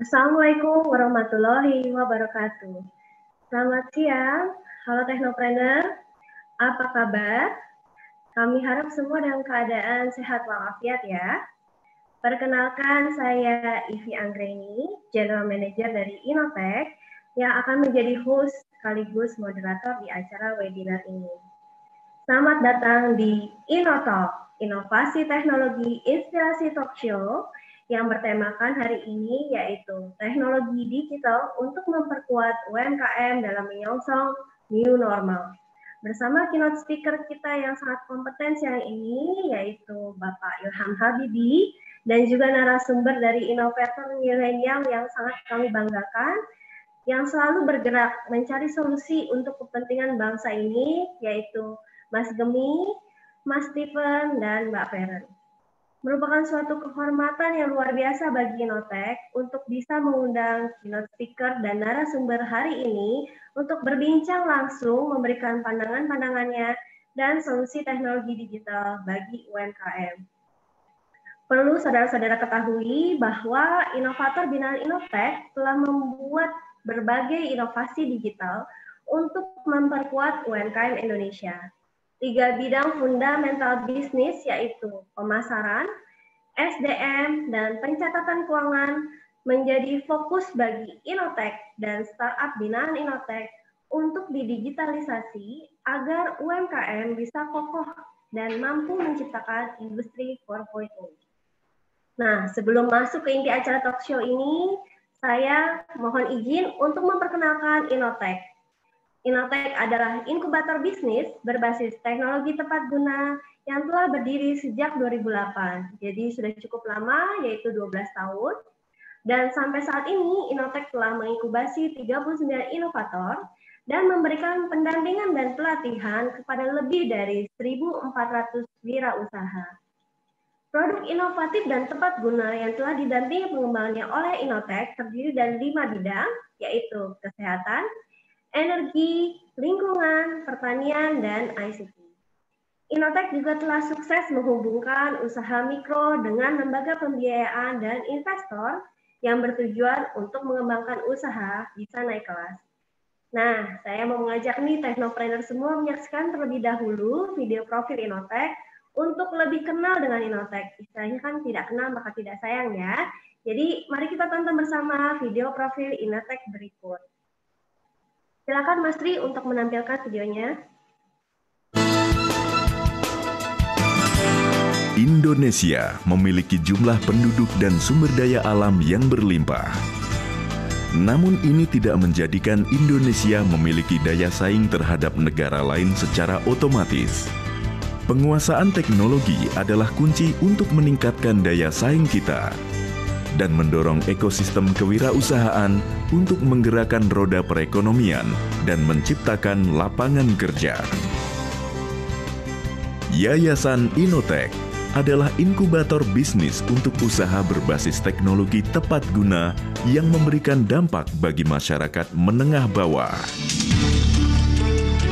Assalamualaikum warahmatullahi wabarakatuh. Selamat siang, halo teknopreneur. Apa kabar? Kami harap semua dalam keadaan sehat walafiat ya. Perkenalkan saya Ivi Anggreni, General Manager dari Inotech yang akan menjadi host sekaligus moderator di acara webinar ini. Selamat datang di Inotalk, Inovasi Teknologi Inspirasi Talk Show yang bertemakan hari ini yaitu teknologi digital untuk memperkuat UMKM dalam menyongsong new normal. Bersama keynote speaker kita yang sangat kompeten siang ini yaitu Bapak Ilham Habibi dan juga narasumber dari inovator milenial yang sangat kami banggakan yang selalu bergerak mencari solusi untuk kepentingan bangsa ini yaitu Mas Gemi, Mas Steven, dan Mbak Feren merupakan suatu kehormatan yang luar biasa bagi Inotek untuk bisa mengundang keynote speaker dan narasumber hari ini untuk berbincang langsung memberikan pandangan-pandangannya dan solusi teknologi digital bagi UMKM. Perlu saudara-saudara ketahui bahwa inovator binaan Inotek telah membuat berbagai inovasi digital untuk memperkuat UMKM Indonesia tiga bidang fundamental bisnis yaitu pemasaran, SDM, dan pencatatan keuangan menjadi fokus bagi Inotech dan startup binaan Inotech untuk didigitalisasi agar UMKM bisa kokoh dan mampu menciptakan industri 4.0. Nah, sebelum masuk ke inti acara talk show ini, saya mohon izin untuk memperkenalkan Inotech. Inotech adalah inkubator bisnis berbasis teknologi tepat guna yang telah berdiri sejak 2008. Jadi sudah cukup lama, yaitu 12 tahun. Dan sampai saat ini, Inotech telah menginkubasi 39 inovator dan memberikan pendampingan dan pelatihan kepada lebih dari 1.400 wirausaha. Produk inovatif dan tepat guna yang telah didampingi pengembangannya oleh Inotech terdiri dari lima bidang, yaitu kesehatan, energi, lingkungan, pertanian, dan ICT. Inotek juga telah sukses menghubungkan usaha mikro dengan lembaga pembiayaan dan investor yang bertujuan untuk mengembangkan usaha bisa naik kelas. Nah, saya mau mengajak nih teknopreneur semua menyaksikan terlebih dahulu video profil Inotek untuk lebih kenal dengan Inotek. Istilahnya kan tidak kenal maka tidak sayang ya. Jadi mari kita tonton bersama video profil Inotek berikut. Silakan Mas Tri untuk menampilkan videonya. Indonesia memiliki jumlah penduduk dan sumber daya alam yang berlimpah. Namun ini tidak menjadikan Indonesia memiliki daya saing terhadap negara lain secara otomatis. Penguasaan teknologi adalah kunci untuk meningkatkan daya saing kita dan mendorong ekosistem kewirausahaan untuk menggerakkan roda perekonomian dan menciptakan lapangan kerja. Yayasan Inotek adalah inkubator bisnis untuk usaha berbasis teknologi tepat guna yang memberikan dampak bagi masyarakat menengah bawah.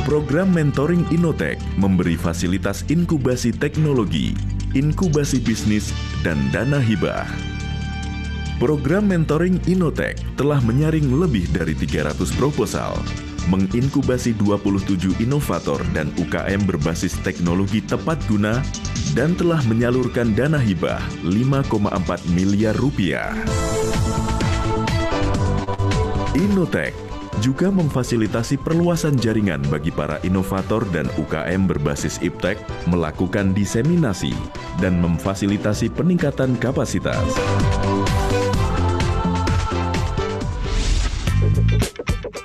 Program mentoring Inotek memberi fasilitas inkubasi teknologi, inkubasi bisnis, dan dana hibah. Program mentoring Inotech telah menyaring lebih dari 300 proposal, menginkubasi 27 inovator dan UKM berbasis teknologi tepat guna, dan telah menyalurkan dana hibah 5,4 miliar rupiah. Inotech juga memfasilitasi perluasan jaringan bagi para inovator dan UKM berbasis IPTEK melakukan diseminasi dan memfasilitasi peningkatan kapasitas.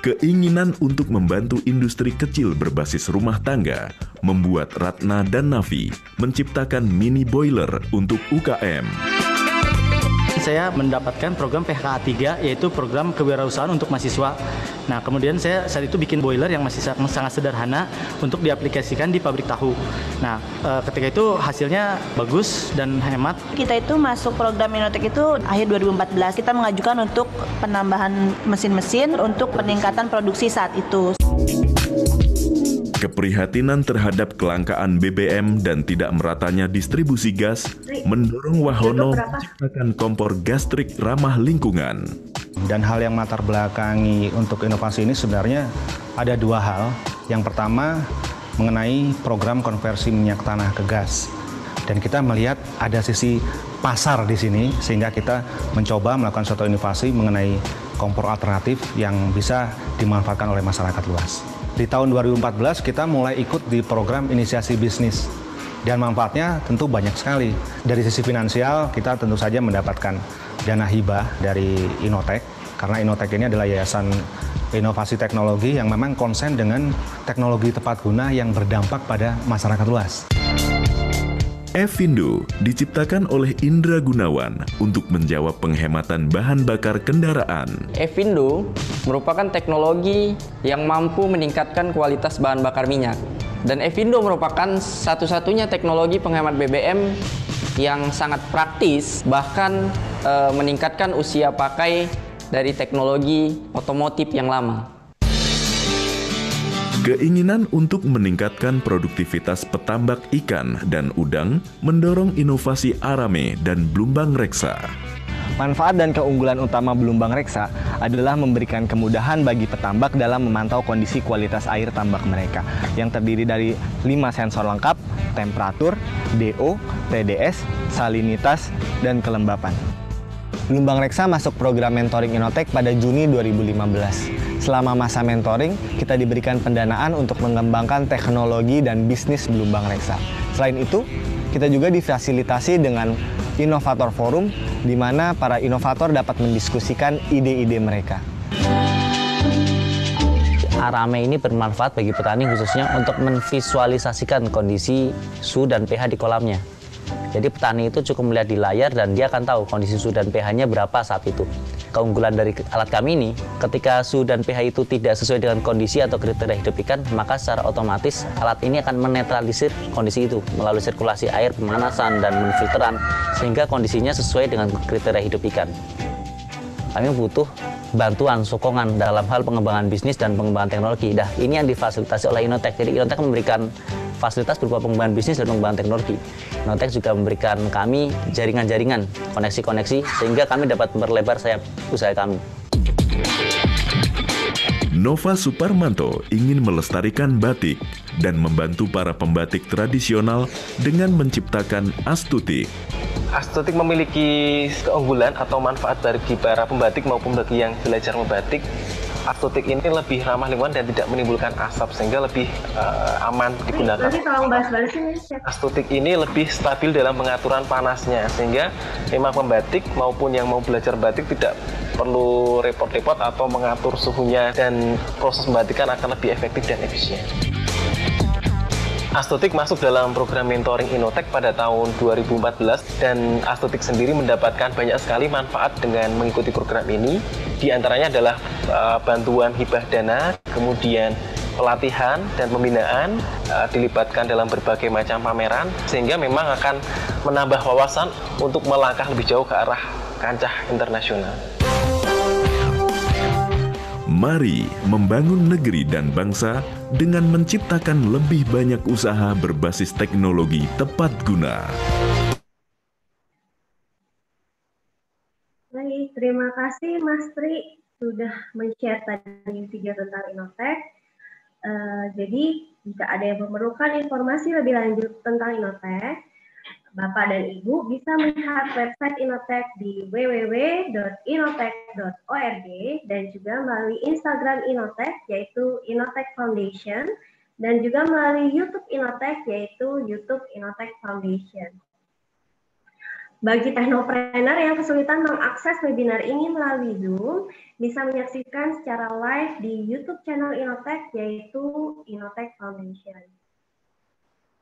Keinginan untuk membantu industri kecil berbasis rumah tangga membuat Ratna dan Navi menciptakan mini boiler untuk UKM saya mendapatkan program A 3 yaitu program kewirausahaan untuk mahasiswa. Nah, kemudian saya saat itu bikin boiler yang masih sangat sederhana untuk diaplikasikan di pabrik tahu. Nah, e, ketika itu hasilnya bagus dan hemat. Kita itu masuk program Inotek itu akhir 2014. Kita mengajukan untuk penambahan mesin-mesin untuk peningkatan produksi saat itu. Keprihatinan terhadap kelangkaan BBM dan tidak meratanya distribusi gas mendorong Wahono menciptakan kompor gastrik ramah lingkungan. Dan hal yang latar belakangi untuk inovasi ini sebenarnya ada dua hal. Yang pertama mengenai program konversi minyak tanah ke gas. Dan kita melihat ada sisi pasar di sini sehingga kita mencoba melakukan suatu inovasi mengenai kompor alternatif yang bisa dimanfaatkan oleh masyarakat luas di tahun 2014 kita mulai ikut di program inisiasi bisnis dan manfaatnya tentu banyak sekali. Dari sisi finansial kita tentu saja mendapatkan dana hibah dari Inotech karena Inotech ini adalah yayasan inovasi teknologi yang memang konsen dengan teknologi tepat guna yang berdampak pada masyarakat luas. Evindo diciptakan oleh Indra Gunawan untuk menjawab penghematan bahan bakar kendaraan. Evindo merupakan teknologi yang mampu meningkatkan kualitas bahan bakar minyak. Dan Evindo merupakan satu-satunya teknologi penghemat BBM yang sangat praktis, bahkan e, meningkatkan usia pakai dari teknologi otomotif yang lama. Keinginan untuk meningkatkan produktivitas petambak ikan dan udang mendorong inovasi arame dan blumbang reksa. Manfaat dan keunggulan utama Belumbang Reksa adalah memberikan kemudahan bagi petambak dalam memantau kondisi kualitas air tambak mereka yang terdiri dari lima sensor lengkap, temperatur, DO, TDS, salinitas, dan kelembapan. Belumbang Reksa masuk program mentoring Inotech pada Juni 2015. Selama masa mentoring, kita diberikan pendanaan untuk mengembangkan teknologi dan bisnis Blumbang Reksa. Selain itu, kita juga difasilitasi dengan Inovator Forum, di mana para inovator dapat mendiskusikan ide-ide mereka. Arame ah, ini bermanfaat bagi petani khususnya untuk menvisualisasikan kondisi suhu dan pH di kolamnya. Jadi petani itu cukup melihat di layar dan dia akan tahu kondisi suhu dan pH-nya berapa saat itu keunggulan dari alat kami ini, ketika suhu dan pH itu tidak sesuai dengan kondisi atau kriteria hidup ikan, maka secara otomatis alat ini akan menetralisir kondisi itu melalui sirkulasi air, pemanasan, dan menfilteran sehingga kondisinya sesuai dengan kriteria hidup ikan. Kami butuh bantuan, sokongan dalam hal pengembangan bisnis dan pengembangan teknologi. Nah, ini yang difasilitasi oleh Inotech. Jadi Inotech memberikan fasilitas berupa pengembangan bisnis dan pengembangan teknologi. Notex juga memberikan kami jaringan-jaringan, koneksi-koneksi, sehingga kami dapat memperlebar sayap usaha kami. Nova Suparmanto ingin melestarikan batik dan membantu para pembatik tradisional dengan menciptakan Astuti. Astutik memiliki keunggulan atau manfaat bagi para pembatik maupun bagi yang belajar membatik astutik ini lebih ramah lingkungan dan tidak menimbulkan asap sehingga lebih uh, aman digunakan. Ini, tolong bahas Astutik ini lebih stabil dalam pengaturan panasnya sehingga memang pembatik maupun yang mau belajar batik tidak perlu repot-repot atau mengatur suhunya dan proses membatikan akan lebih efektif dan efisien. Astutik masuk dalam program mentoring Inotech pada tahun 2014 dan Astutik sendiri mendapatkan banyak sekali manfaat dengan mengikuti program ini. Di antaranya adalah uh, bantuan hibah dana, kemudian pelatihan dan pembinaan uh, dilibatkan dalam berbagai macam pameran sehingga memang akan menambah wawasan untuk melangkah lebih jauh ke arah kancah internasional. Mari membangun negeri dan bangsa dengan menciptakan lebih banyak usaha berbasis teknologi tepat guna. Baik, terima kasih Mas Tri sudah men-share tadi video tentang inotech. Uh, eh, jadi, jika ada yang memerlukan informasi lebih lanjut tentang inotech. Bapak dan Ibu bisa melihat website Inotech di www.inotech.org dan juga melalui Instagram Inotech yaitu Inotech Foundation dan juga melalui YouTube Inotech yaitu YouTube Inotech Foundation. Bagi teknopreneur yang kesulitan mengakses webinar ini melalui Zoom, bisa menyaksikan secara live di YouTube channel Inotech yaitu Inotech Foundation.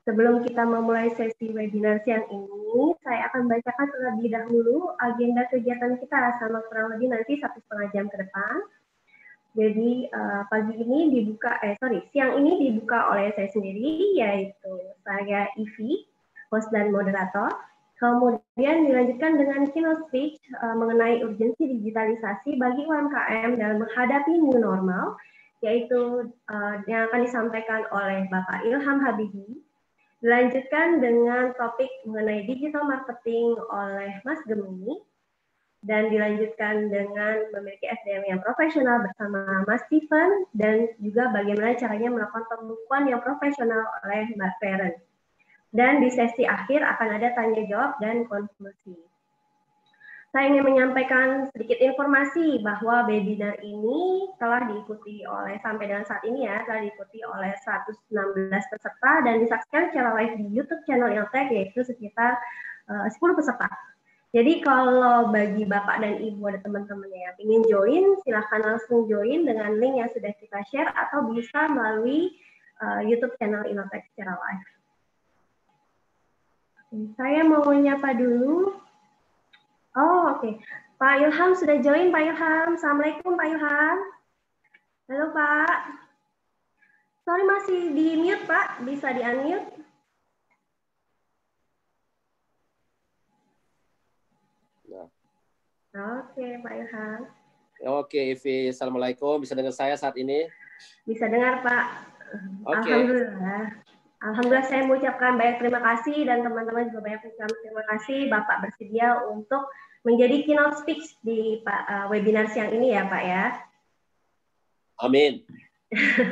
Sebelum kita memulai sesi webinar siang ini, saya akan bacakan terlebih dahulu agenda kegiatan kita selama kurang lebih nanti satu setengah jam ke depan. Jadi eh, pagi ini dibuka, eh sorry, siang ini dibuka oleh saya sendiri, yaitu saya Ivi, host dan moderator. Kemudian dilanjutkan dengan keynote speech eh, mengenai urgensi digitalisasi bagi UMKM dalam menghadapi new normal, yaitu eh, yang akan disampaikan oleh Bapak Ilham Habibie. Dilanjutkan dengan topik mengenai digital marketing oleh Mas Gemini dan dilanjutkan dengan memiliki SDM yang profesional bersama Mas Steven dan juga bagaimana caranya melakukan pembukuan yang profesional oleh Mbak Feren. Dan di sesi akhir akan ada tanya jawab dan konklusi. Saya ingin menyampaikan sedikit informasi bahwa webinar ini telah diikuti oleh sampai dengan saat ini ya telah diikuti oleh 116 peserta dan disaksikan secara live di YouTube channel Iltek yaitu sekitar eh, uh, 10 peserta. Jadi kalau bagi Bapak dan Ibu ada teman-temannya yang ingin join, silahkan langsung join dengan link yang sudah kita share atau bisa melalui uh, YouTube channel Iltek secara live. Saya mau menyapa dulu Oh, oke. Okay. Pak Ilham sudah join, Pak Ilham. Assalamualaikum, Pak Ilham. Halo, Pak. Sorry, masih di mute, Pak. Bisa di unmute? Nah. Oke, okay, Pak Ilham. Oke, okay, Ivi. Assalamualaikum. Bisa dengar saya saat ini? Bisa dengar, Pak. Okay. Alhamdulillah. Alhamdulillah saya mengucapkan banyak terima kasih dan teman-teman juga banyak mengucapkan terima kasih Bapak bersedia untuk menjadi keynote speech di eh, webinar siang ini ya Pak ya. Amin.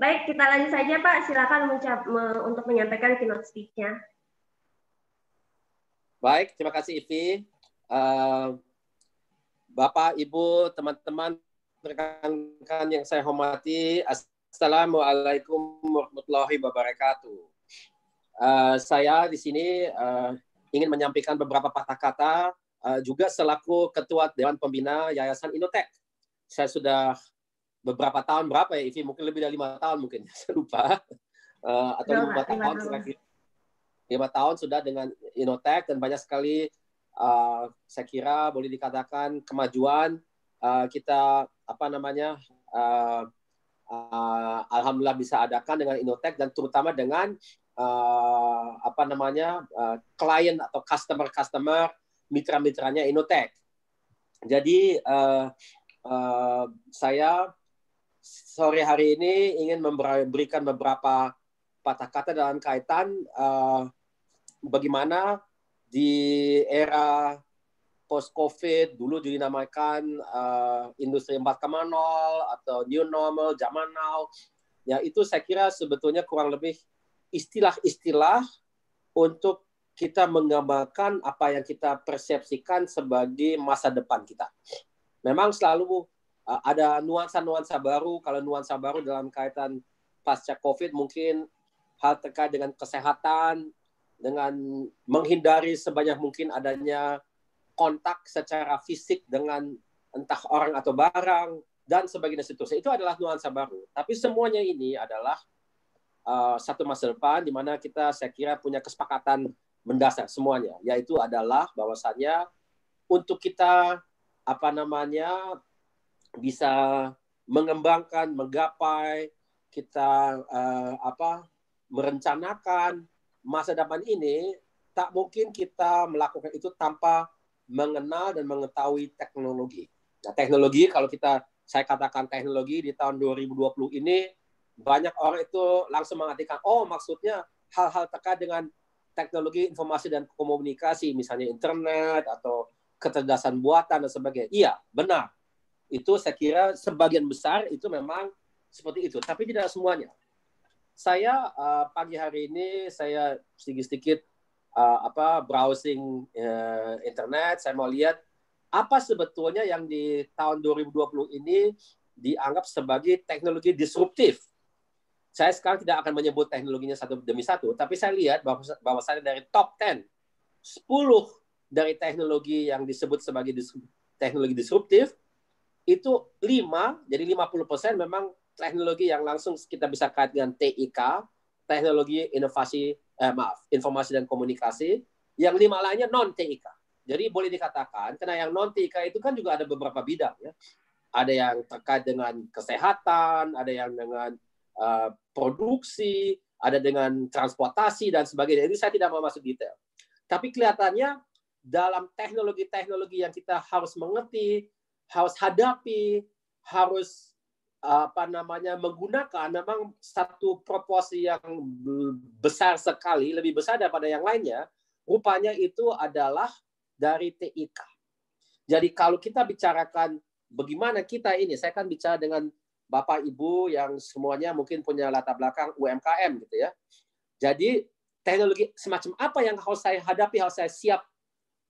Baik, kita lanjut saja Pak. Silakan mencap, me, untuk menyampaikan keynote speech-nya. Baik, terima kasih Ivi. Uh, Bapak, Ibu, teman-teman, rekan-rekan yang saya hormati, Assalamualaikum warahmatullahi wabarakatuh. Uh, saya di sini uh, ingin menyampaikan beberapa patah kata uh, juga selaku Ketua Dewan Pembina Yayasan Inotek. Saya sudah beberapa tahun berapa ya, Ivi? Mungkin lebih dari lima tahun mungkin, saya lupa. Uh, atau lima tahun, lima tahun sudah dengan Inotek dan banyak sekali uh, saya kira boleh dikatakan kemajuan uh, kita apa namanya uh, uh, alhamdulillah bisa adakan dengan Inotek dan terutama dengan uh, apa namanya uh, eh, klien atau customer-customer mitra-mitranya Inotek. Jadi uh, uh, saya sore hari ini ingin memberikan beberapa patah kata dalam kaitan uh, bagaimana di era post covid dulu dinamakan uh, industri 4.0 atau new normal zaman now ya itu saya kira sebetulnya kurang lebih istilah-istilah untuk kita menggambarkan apa yang kita persepsikan sebagai masa depan kita. Memang selalu eh, ada nuansa-nuansa baru. Kalau nuansa baru dalam kaitan pasca COVID mungkin hal terkait dengan kesehatan, dengan menghindari sebanyak mungkin adanya kontak secara fisik dengan entah orang atau barang dan sebagainya seterusnya itu adalah nuansa baru tapi semuanya ini adalah uh, satu masa depan di mana kita saya kira punya kesepakatan mendasar semuanya yaitu adalah bahwasanya untuk kita apa namanya bisa mengembangkan menggapai kita uh, apa merencanakan masa depan ini tak mungkin kita melakukan itu tanpa mengenal dan mengetahui teknologi. Nah, teknologi kalau kita saya katakan teknologi di tahun 2020 ini banyak orang itu langsung mengartikan oh maksudnya hal-hal terkait dengan teknologi informasi dan komunikasi misalnya internet atau kecerdasan buatan dan sebagainya. Iya, benar. Itu saya kira sebagian besar itu memang seperti itu, tapi tidak semuanya. Saya eh, pagi hari ini saya sedikit-sedikit uh, apa browsing uh, internet, saya mau lihat apa sebetulnya yang di tahun 2020 ini dianggap sebagai teknologi disruptif. Saya sekarang tidak akan menyebut teknologinya satu demi satu, tapi saya lihat bahwa saya dari top 10, 10 dari teknologi yang disebut sebagai teknologi disruptif itu 5, jadi 50% memang teknologi yang langsung kita bisa kaitkan TIK, teknologi inovasi eh, maaf, informasi dan komunikasi. Yang lima lainnya non TIK. Jadi boleh dikatakan karena yang non TIK itu kan juga ada beberapa bidang ya. Ada yang terkait dengan kesehatan, ada yang dengan uh, produksi, ada dengan transportasi dan sebagainya. Ini saya tidak mau masuk detail. Tapi kelihatannya dalam teknologi-teknologi yang kita harus mengerti, harus hadapi, harus apa namanya menggunakan memang satu proporsi yang besar sekali lebih besar daripada yang lainnya rupanya itu adalah dari TIK. Jadi kalau kita bicarakan bagaimana kita ini saya akan bicara dengan Bapak Ibu yang semuanya mungkin punya latar belakang UMKM gitu ya. Jadi teknologi semacam apa yang harus saya hadapi, harus saya siap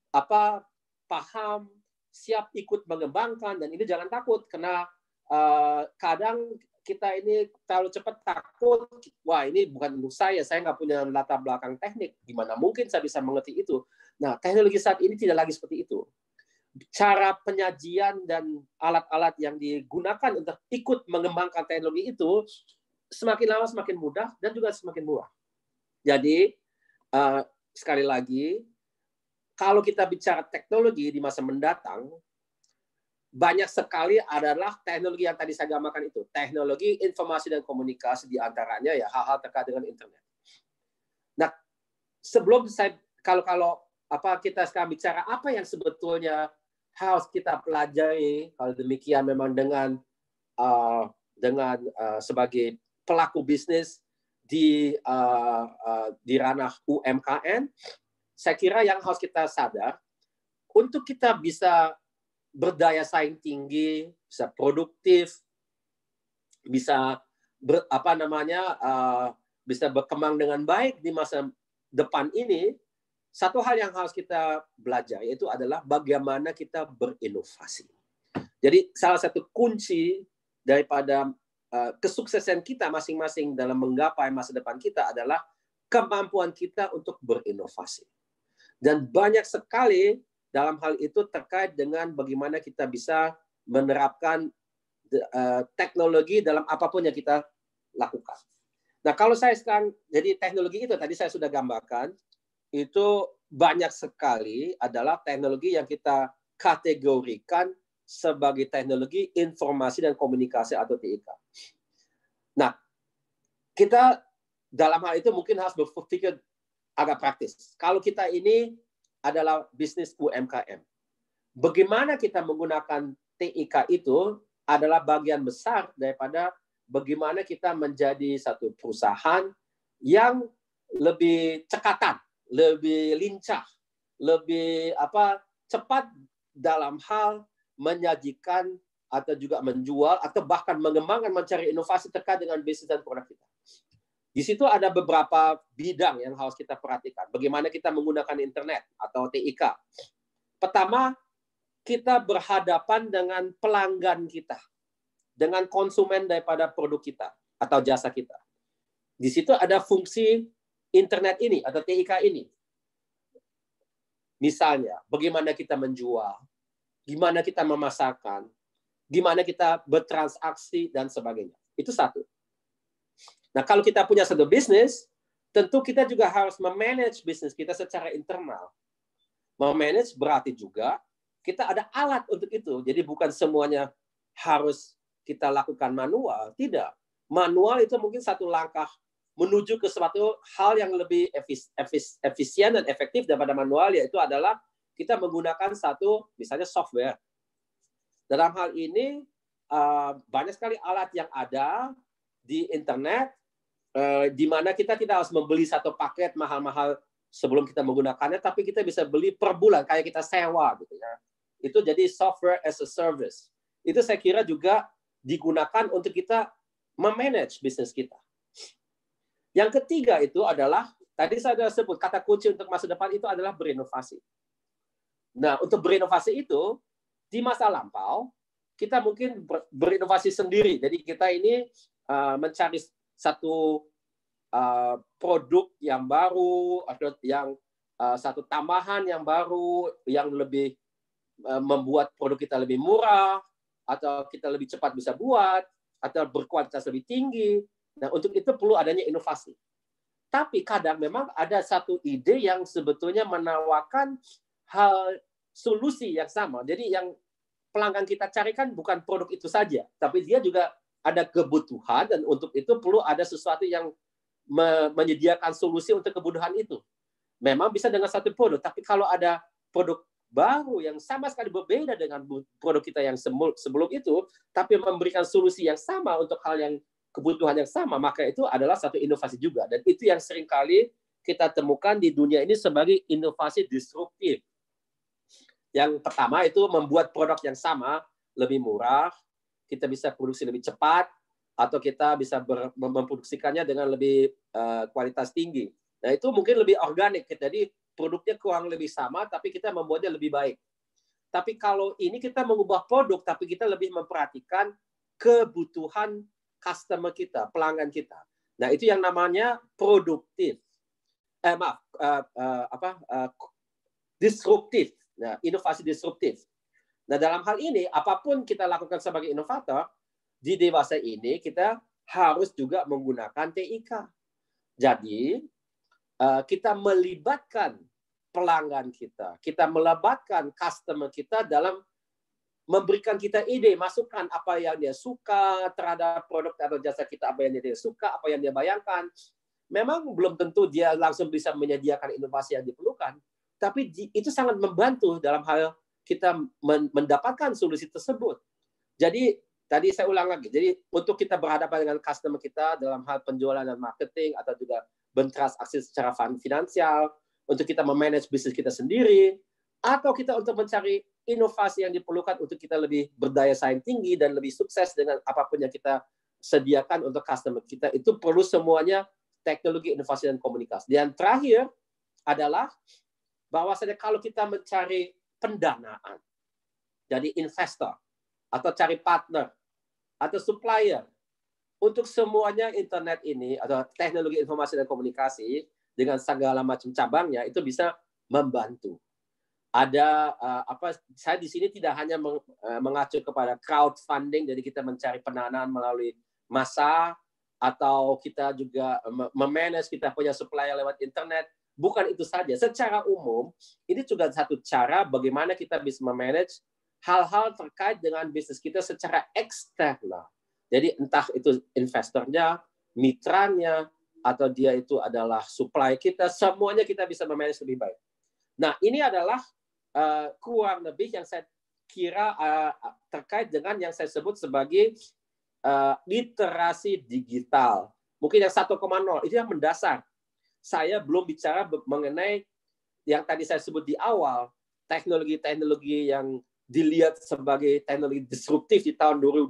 apa paham, siap ikut mengembangkan dan ini jangan takut kena Eh, kadang kita ini terlalu cepat takut, wah ini bukan untuk saya, saya nggak punya latar belakang teknik, gimana mungkin saya bisa mengerti itu. Nah, teknologi saat ini tidak lagi seperti itu. Cara penyajian dan alat-alat yang digunakan untuk ikut mengembangkan teknologi itu semakin lama semakin mudah dan juga semakin murah. Jadi, uh, sekali lagi, kalau kita bicara teknologi di masa mendatang, banyak sekali adalah teknologi yang tadi saya gambarkan itu. Teknologi informasi dan komunikasi diantaranya ya hal-hal terkait dengan internet. Nah, sebelum saya kalau kalau apa kita sekarang bicara apa yang sebetulnya harus kita pelajari kalau demikian memang dengan uh, dengan uh, sebagai pelaku bisnis di uh, uh, di ranah UMKM, saya kira yang harus kita sadar untuk kita bisa berdaya saing tinggi, bisa produktif, bisa ber, apa namanya uh, bisa berkembang dengan baik di masa depan ini, satu hal yang harus kita belajar yaitu adalah bagaimana kita berinovasi. Jadi salah satu kunci daripada uh, kesuksesan kita masing-masing dalam menggapai masa depan kita adalah kemampuan kita untuk berinovasi. Dan banyak sekali dalam hal itu terkait dengan bagaimana kita bisa menerapkan eh, teknologi dalam apapun yang kita lakukan. Nah, kalau saya sekarang jadi teknologi itu tadi saya sudah gambarkan itu banyak sekali adalah teknologi yang kita kategorikan sebagai teknologi informasi dan komunikasi atau TIK. Nah, kita dalam hal itu mungkin harus berpikir agak praktis. Kalau kita ini adalah bisnis UMKM. Bagaimana kita menggunakan TIK itu adalah bagian besar daripada bagaimana kita menjadi satu perusahaan yang lebih cekatan, lebih lincah, lebih apa cepat dalam hal menyajikan atau juga menjual atau bahkan mengembangkan mencari inovasi terkait dengan bisnis dan produk kita. Di situ ada beberapa bidang yang harus kita perhatikan. Bagaimana kita menggunakan internet atau TIK. Pertama, kita berhadapan dengan pelanggan kita, dengan konsumen daripada produk kita atau jasa kita. Di situ ada fungsi internet ini atau TIK ini. Misalnya, bagaimana kita menjual, gimana kita memasarkan, gimana kita bertransaksi dan sebagainya. Itu satu. Nah, kalau kita punya satu bisnis, tentu kita juga harus memanage bisnis kita secara internal. Memanage berarti juga kita ada alat untuk itu. Jadi bukan semuanya harus kita lakukan manual, tidak. Manual itu mungkin satu langkah menuju ke suatu hal yang lebih efis, efis, efisien dan efektif daripada manual yaitu adalah kita menggunakan satu misalnya software. Dalam hal ini eh, banyak sekali alat yang ada di internet Eh, di mana kita tidak harus membeli satu paket mahal-mahal sebelum kita menggunakannya, tapi kita bisa beli per bulan kayak kita sewa gitu ya. Itu jadi software as a service. Itu saya kira juga digunakan untuk kita memanage bisnis kita. Yang ketiga itu adalah tadi saya sudah sebut kata kunci untuk masa depan itu adalah berinovasi. Nah, untuk berinovasi itu di masa lampau kita mungkin berinovasi sendiri. Jadi kita ini eh, mencari satu uh, produk yang baru atau yang uh, satu tambahan yang baru yang lebih uh, membuat produk kita lebih murah atau kita lebih cepat bisa buat atau berkualitas lebih tinggi. Nah, untuk itu perlu adanya inovasi. Tapi kadang memang ada satu ide yang sebetulnya menawarkan hal solusi yang sama. Jadi yang pelanggan kita carikan bukan produk itu saja, tapi dia juga ada kebutuhan dan untuk itu perlu ada sesuatu yang me menyediakan solusi untuk kebutuhan itu. Memang bisa dengan satu produk, tapi kalau ada produk baru yang sama sekali berbeda dengan produk kita yang sebelum itu, tapi memberikan solusi yang sama untuk hal yang kebutuhan yang sama, maka itu adalah satu inovasi juga. Dan itu yang seringkali kita temukan di dunia ini sebagai inovasi disruptif. Yang pertama itu membuat produk yang sama lebih murah, kita bisa produksi lebih cepat atau kita bisa memproduksikannya dengan lebih uh, kualitas tinggi. Nah itu mungkin lebih organik. Jadi produknya kurang lebih sama, tapi kita membuatnya lebih baik. Tapi kalau ini kita mengubah produk, tapi kita lebih memperhatikan kebutuhan customer kita, pelanggan kita. Nah itu yang namanya produktif. Eh maaf, uh, uh, apa? Uh, disruptif. Nah inovasi disruptif. Nah, dalam hal ini, apapun kita lakukan sebagai inovator, di dewasa ini kita harus juga menggunakan TIK. Jadi, eh, kita melibatkan pelanggan kita, kita melibatkan customer kita dalam memberikan kita ide, masukan apa yang dia suka terhadap produk atau jasa kita, apa yang dia suka, apa yang dia bayangkan. Memang belum tentu dia langsung bisa menyediakan inovasi yang diperlukan, tapi itu sangat membantu dalam hal kita mendapatkan solusi tersebut. Jadi tadi saya ulang lagi. Jadi untuk kita berhadapan dengan customer kita dalam hal penjualan dan marketing atau juga bentras bertransaksi secara finansial, untuk kita memanage bisnis kita sendiri, atau kita untuk mencari inovasi yang diperlukan untuk kita lebih berdaya saing tinggi dan lebih sukses dengan apapun yang kita sediakan untuk customer kita itu perlu semuanya teknologi inovasi dan komunikasi. Dan terakhir adalah bahwasanya kalau kita mencari pendanaan. Jadi investor atau cari partner atau supplier. Untuk semuanya internet ini atau teknologi informasi dan komunikasi dengan segala macam cabangnya itu bisa membantu. Ada uh, apa saya di sini tidak hanya meng, uh, mengacu kepada crowdfunding jadi kita mencari pendanaan melalui masa atau kita juga memanage kita punya supplier lewat internet bukan itu saja. Secara umum, ini juga satu cara bagaimana kita bisa memanage hal-hal terkait dengan bisnis kita secara eksternal. Jadi entah itu investornya, mitranya, atau dia itu adalah supply kita, semuanya kita bisa memanage lebih baik. Nah, ini adalah uh, kurang lebih yang saya kira uh, terkait dengan yang saya sebut sebagai uh, literasi digital. Mungkin yang 1,0 itu yang mendasar saya belum bicara mengenai yang tadi saya sebut di awal, teknologi-teknologi yang dilihat sebagai teknologi disruptif di tahun 2020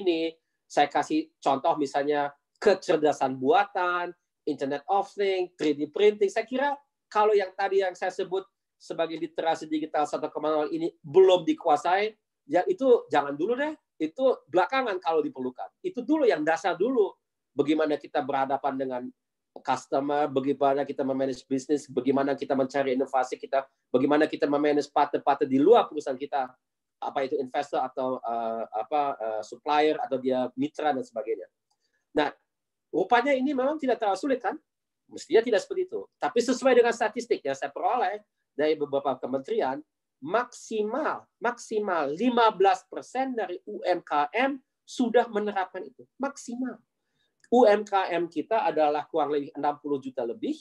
ini. Saya kasih contoh misalnya kecerdasan buatan, Internet of Things, 3D printing. Saya kira kalau yang tadi yang saya sebut sebagai literasi digital 1.0 ini belum dikuasai, ya itu jangan dulu deh. Itu belakangan kalau diperlukan. Itu dulu yang dasar dulu. Bagaimana kita berhadapan dengan customer, bagaimana kita memanage bisnis, bagaimana kita mencari inovasi kita, bagaimana kita memanage partner-partner di luar perusahaan kita, apa itu investor atau uh, apa uh, supplier atau dia mitra dan sebagainya. Nah, rupanya ini memang tidak terlalu sulit kan? Mestinya tidak seperti itu. Tapi sesuai dengan statistik yang saya peroleh dari beberapa kementerian, maksimal maksimal 15% dari UMKM sudah menerapkan itu. Maksimal. UMKM kita adalah kurang lebih 60 juta lebih.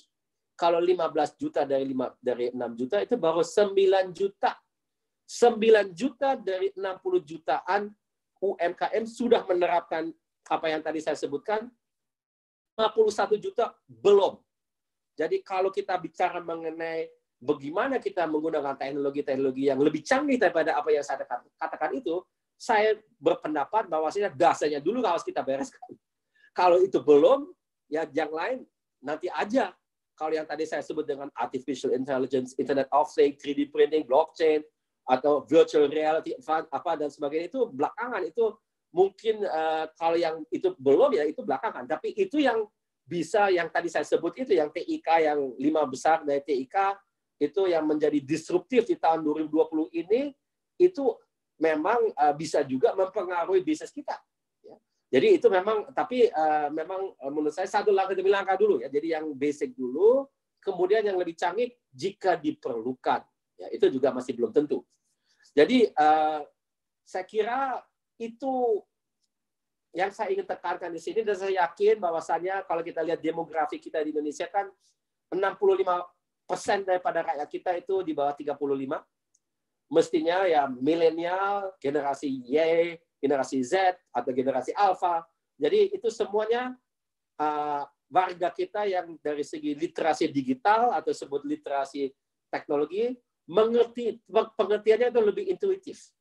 Kalau 15 juta dari 5 dari 6 juta itu baru 9 juta. 9 juta dari 60 jutaan UMKM sudah menerapkan apa yang tadi saya sebutkan. 51 juta belum. Jadi kalau kita bicara mengenai bagaimana kita menggunakan teknologi-teknologi yang lebih canggih daripada apa yang saya katakan itu, saya berpendapat bahwasanya dasarnya dulu harus kita bereskan kalau itu belum, ya yang lain nanti aja. Kalau yang tadi saya sebut dengan artificial intelligence, internet of things, 3D printing, blockchain, atau virtual reality apa dan sebagainya itu belakangan itu mungkin uh, kalau yang itu belum ya itu belakangan tapi itu yang bisa yang tadi saya sebut itu yang TIK yang lima besar dari TIK itu yang menjadi disruptif di tahun 2020 ini itu memang eh, bisa juga mempengaruhi bisnis kita jadi itu memang tapi uh, memang eh, menurut saya satu langkah demi langkah dulu ya. Jadi yang basic dulu, kemudian yang lebih canggih jika diperlukan. Ya, itu juga masih belum tentu. Jadi uh, saya kira itu yang saya ingin tekankan di sini dan saya yakin bahwasannya kalau kita lihat demografi kita di Indonesia kan 65 persen daripada rakyat kita itu di bawah 35. Mestinya ya milenial, generasi Y, generasi Z atau generasi Alpha. Jadi itu semuanya uh, warga kita yang dari segi literasi digital atau sebut literasi teknologi mengerti pengertiannya itu lebih intuitif.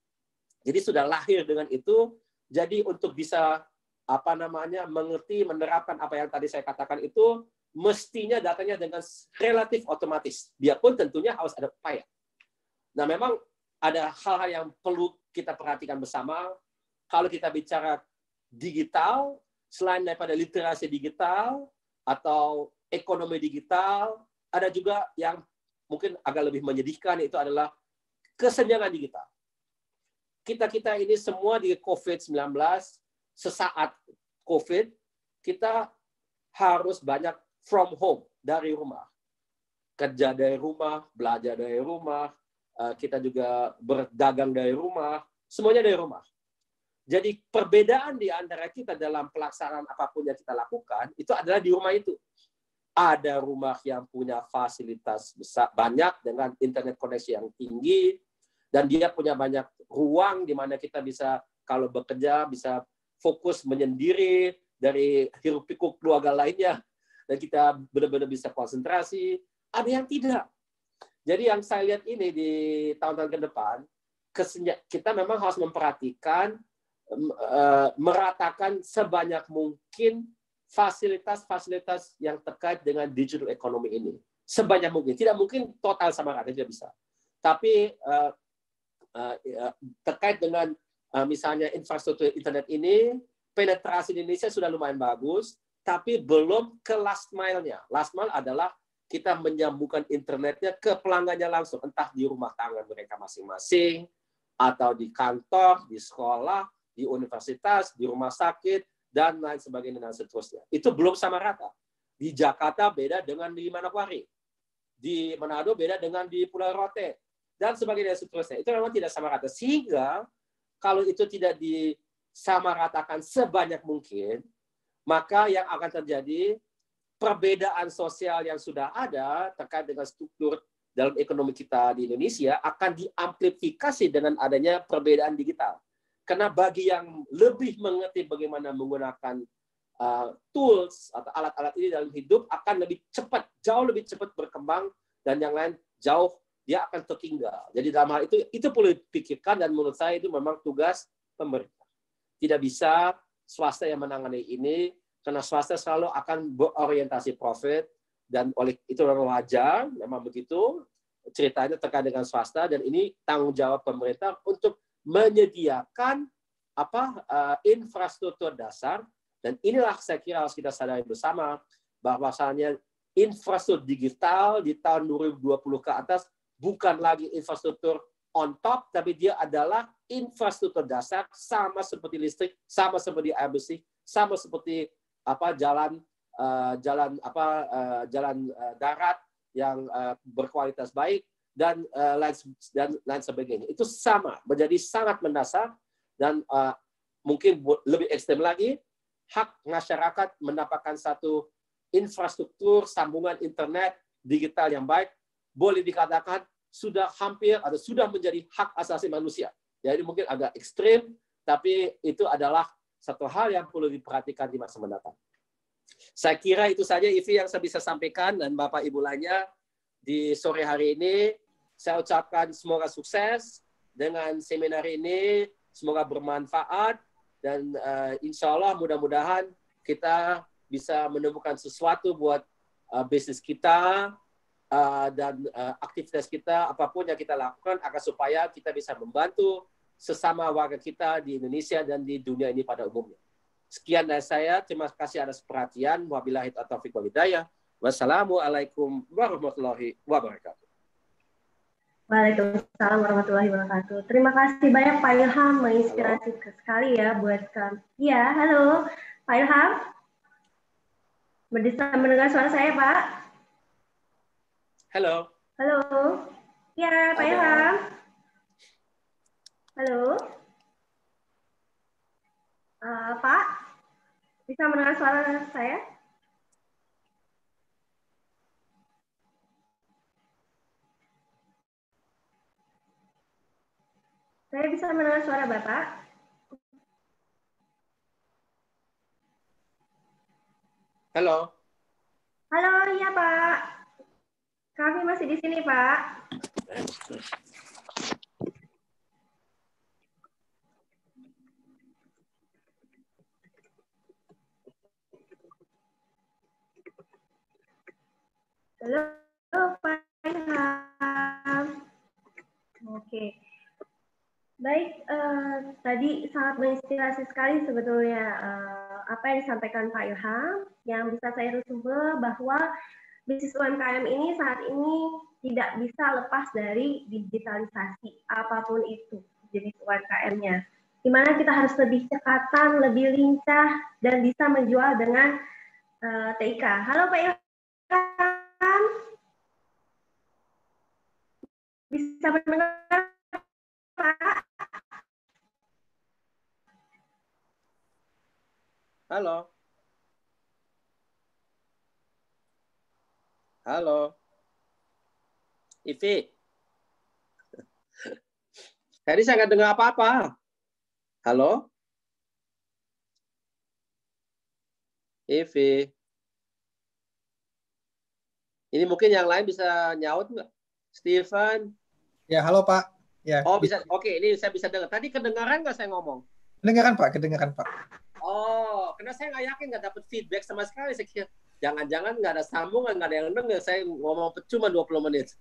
Jadi sudah lahir dengan itu. Jadi untuk bisa apa namanya mengerti menerapkan apa yang tadi saya katakan itu mestinya datanya dengan relatif otomatis. Biarpun tentunya harus ada upaya. Nah memang ada hal-hal yang perlu kita perhatikan bersama kalau kita bicara digital, selain daripada literasi digital atau ekonomi digital, ada juga yang mungkin agak lebih menyedihkan itu adalah kesenjangan digital. Kita-kita ini semua di COVID-19, sesaat COVID, kita harus banyak from home, dari rumah. Kerja dari rumah, belajar dari rumah, eh, kita juga berdagang dari rumah, semuanya dari rumah. Jadi perbedaan di antara kita dalam pelaksanaan apapun yang kita lakukan itu adalah di rumah itu. Ada rumah yang punya fasilitas besar banyak dengan internet koneksi yang tinggi dan dia punya banyak ruang di mana kita bisa kalau bekerja bisa fokus menyendiri dari hirup pikuk keluarga lainnya dan kita benar-benar bisa konsentrasi. Ada yang tidak. Jadi yang saya lihat ini di tahun-tahun ke depan, kita memang harus memperhatikan Eh, meratakan sebanyak mungkin fasilitas-fasilitas yang terkait dengan digital ekonomi ini sebanyak mungkin tidak mungkin total sama rata tidak bisa tapi eh, eh, terkait dengan misalnya infrastruktur internet ini penetrasi di Indonesia sudah lumayan bagus tapi belum ke last mile-nya last mile adalah kita menyambungkan internetnya ke pelanggannya langsung entah di rumah tangga mereka masing-masing atau di kantor di sekolah di universitas, di rumah sakit, dan lain sebagainya, dan seterusnya. Itu belum sama rata. Di Jakarta beda dengan di Manokwari. Di Manado beda dengan di Pulau Rote. Dan sebagainya, dan seterusnya. Itu memang tidak sama rata. Sehingga kalau itu tidak disamaratakan sebanyak mungkin, maka yang akan terjadi perbedaan sosial yang sudah ada terkait dengan struktur dalam ekonomi kita di Indonesia akan diamplifikasi dengan adanya perbedaan digital. Karena bagi yang lebih mengerti bagaimana menggunakan uh, tools atau alat-alat ini dalam hidup akan lebih cepat, jauh lebih cepat berkembang dan yang lain jauh dia akan tertinggal. Jadi dalam hal itu itu perlu dipikirkan dan menurut saya itu memang tugas pemerintah. Tidak bisa swasta yang menangani ini karena swasta selalu akan berorientasi profit dan oleh itu memang wajar, memang begitu ceritanya terkait dengan swasta dan ini tanggung jawab pemerintah untuk menyediakan apa eh, infrastruktur dasar dan inilah saya kira harus kita sadari bersama bahwasannya infrastruktur digital di tahun 2020 ke atas bukan lagi infrastruktur on top tapi dia adalah infrastruktur dasar sama seperti listrik, sama seperti air bersih, sama seperti apa jalan uh, jalan apa uh, jalan uh, darat yang uh, berkualitas baik, dan uh, lain dan lain sebagainya itu sama menjadi sangat mendasar dan uh, mungkin lebih ekstrem lagi hak masyarakat mendapatkan satu infrastruktur sambungan internet digital yang baik boleh dikatakan sudah hampir atau sudah menjadi hak asasi manusia jadi mungkin agak ekstrim tapi itu adalah satu hal yang perlu diperhatikan di masa mendatang. Saya kira itu saja Ivi yang saya bisa sampaikan dan Bapak Ibu lainnya di sore hari ini saya ucapkan semoga sukses dengan seminar ini, semoga bermanfaat dan uh, insya Allah mudah-mudahan kita bisa menemukan sesuatu buat uh, bisnis kita uh, dan uh, aktivitas kita apapun yang kita lakukan agar supaya kita bisa membantu sesama warga kita di Indonesia dan di dunia ini pada umumnya. Sekian dari saya. Terima kasih atas perhatian. Wabillahi taufiq walhidayah. Wassalamualaikum warahmatullahi wabarakatuh. Waalaikumsalam warahmatullahi wabarakatuh. Terima kasih banyak Pak Ilham, menginspirasi sekali ya buat kami. Ya, halo Pak Ilham. Bisa mendengar suara saya Pak? Halo. Halo. Ya, Pak halo. Ilham. Halo. Uh, Pak, bisa mendengar suara saya? Saya bisa mendengar suara Bapak? Halo. Halo, iya Pak. Kami masih di sini, Pak. Halo, Pak Oke. Oke. Baik, uh, tadi sangat menginspirasi sekali sebetulnya uh, apa yang disampaikan Pak Ilham. Yang bisa saya resume bahwa bisnis UMKM ini saat ini tidak bisa lepas dari digitalisasi apapun itu jenis UMKM-nya. Di mana kita harus lebih cekatan, lebih lincah, dan bisa menjual dengan uh, eh, TIK. Halo Pak Ilham. Bisa mendengar Pak? Halo. Halo. Ivi. Tadi saya nggak dengar apa-apa. Halo? Ivi. Ini mungkin yang lain bisa nyaut nggak? Steven. Ya, halo Pak. Ya. Oh, bisa. Oke, ini saya bisa dengar. Tadi kedengaran nggak saya ngomong? Kedengaran Pak, kedengaran Pak. Oh, karena saya nggak yakin nggak dapat feedback sama sekali. Saya kira jangan-jangan nggak ada sambungan, nggak ada yang dengar. Saya ngomong cuma 20 menit.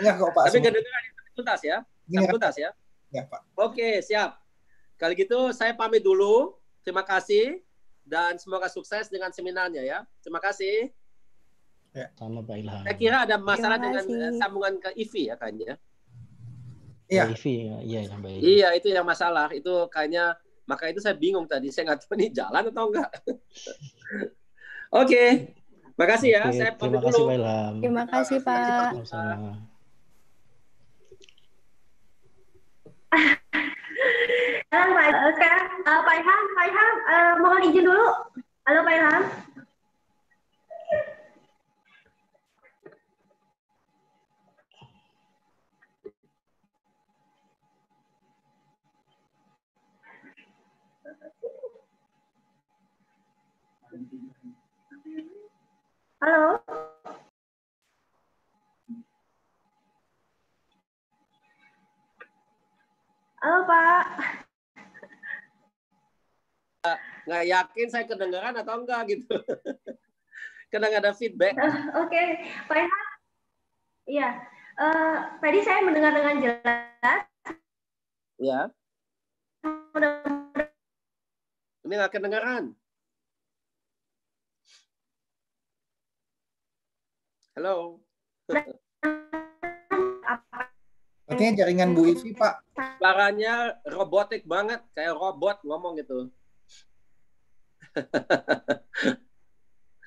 ya, kok, Pak. Tapi kedengeran tuntas ya. Ini iya, tuntas ya. Ya, Pak. Oke, siap. Kalau gitu saya pamit dulu. Terima kasih dan semoga sukses dengan seminarnya ya. Terima kasih. Ya, sama Pak Ilham. Saya kira ada masalah dengan eh, sambungan ke IVI ya kayaknya. Iya. ya. IVI, iya, iya, ya. Iya, itu yang masalah. Itu kayaknya maka itu saya bingung tadi, saya nggak tahu ini jalan atau enggak. Oke, okay. makasih ya. Okay. saya terima dulu. kasih Ilham. Terima kasih Pak. Terima kasih, Pak. Sekarang Pak Ilham, Pak Ilham, eh, mohon izin dulu. Halo Pak Ilham. Halo. Halo, Pak. Nggak yakin saya kedengaran atau enggak gitu. Karena nggak ada feedback. Uh, Oke, okay. Pak Iya. Uh, tadi saya mendengar dengan jelas. Ya. Ini nggak kedengaran. Halo. Artinya jaringan Bu Ivi, Pak. Suaranya robotik banget, kayak robot ngomong gitu.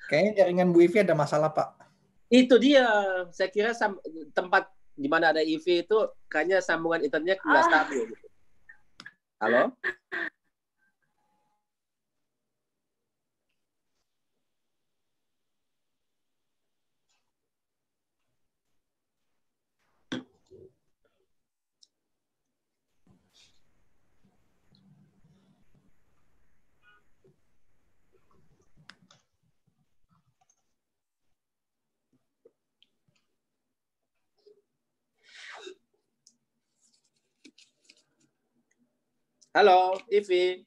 Kayaknya jaringan Bu Ivi ada masalah, Pak. Itu dia. Saya kira tempat di mana ada Ivi itu kayaknya sambungan internetnya nggak ah. stabil. Gitu. Halo? Halo, Ivi.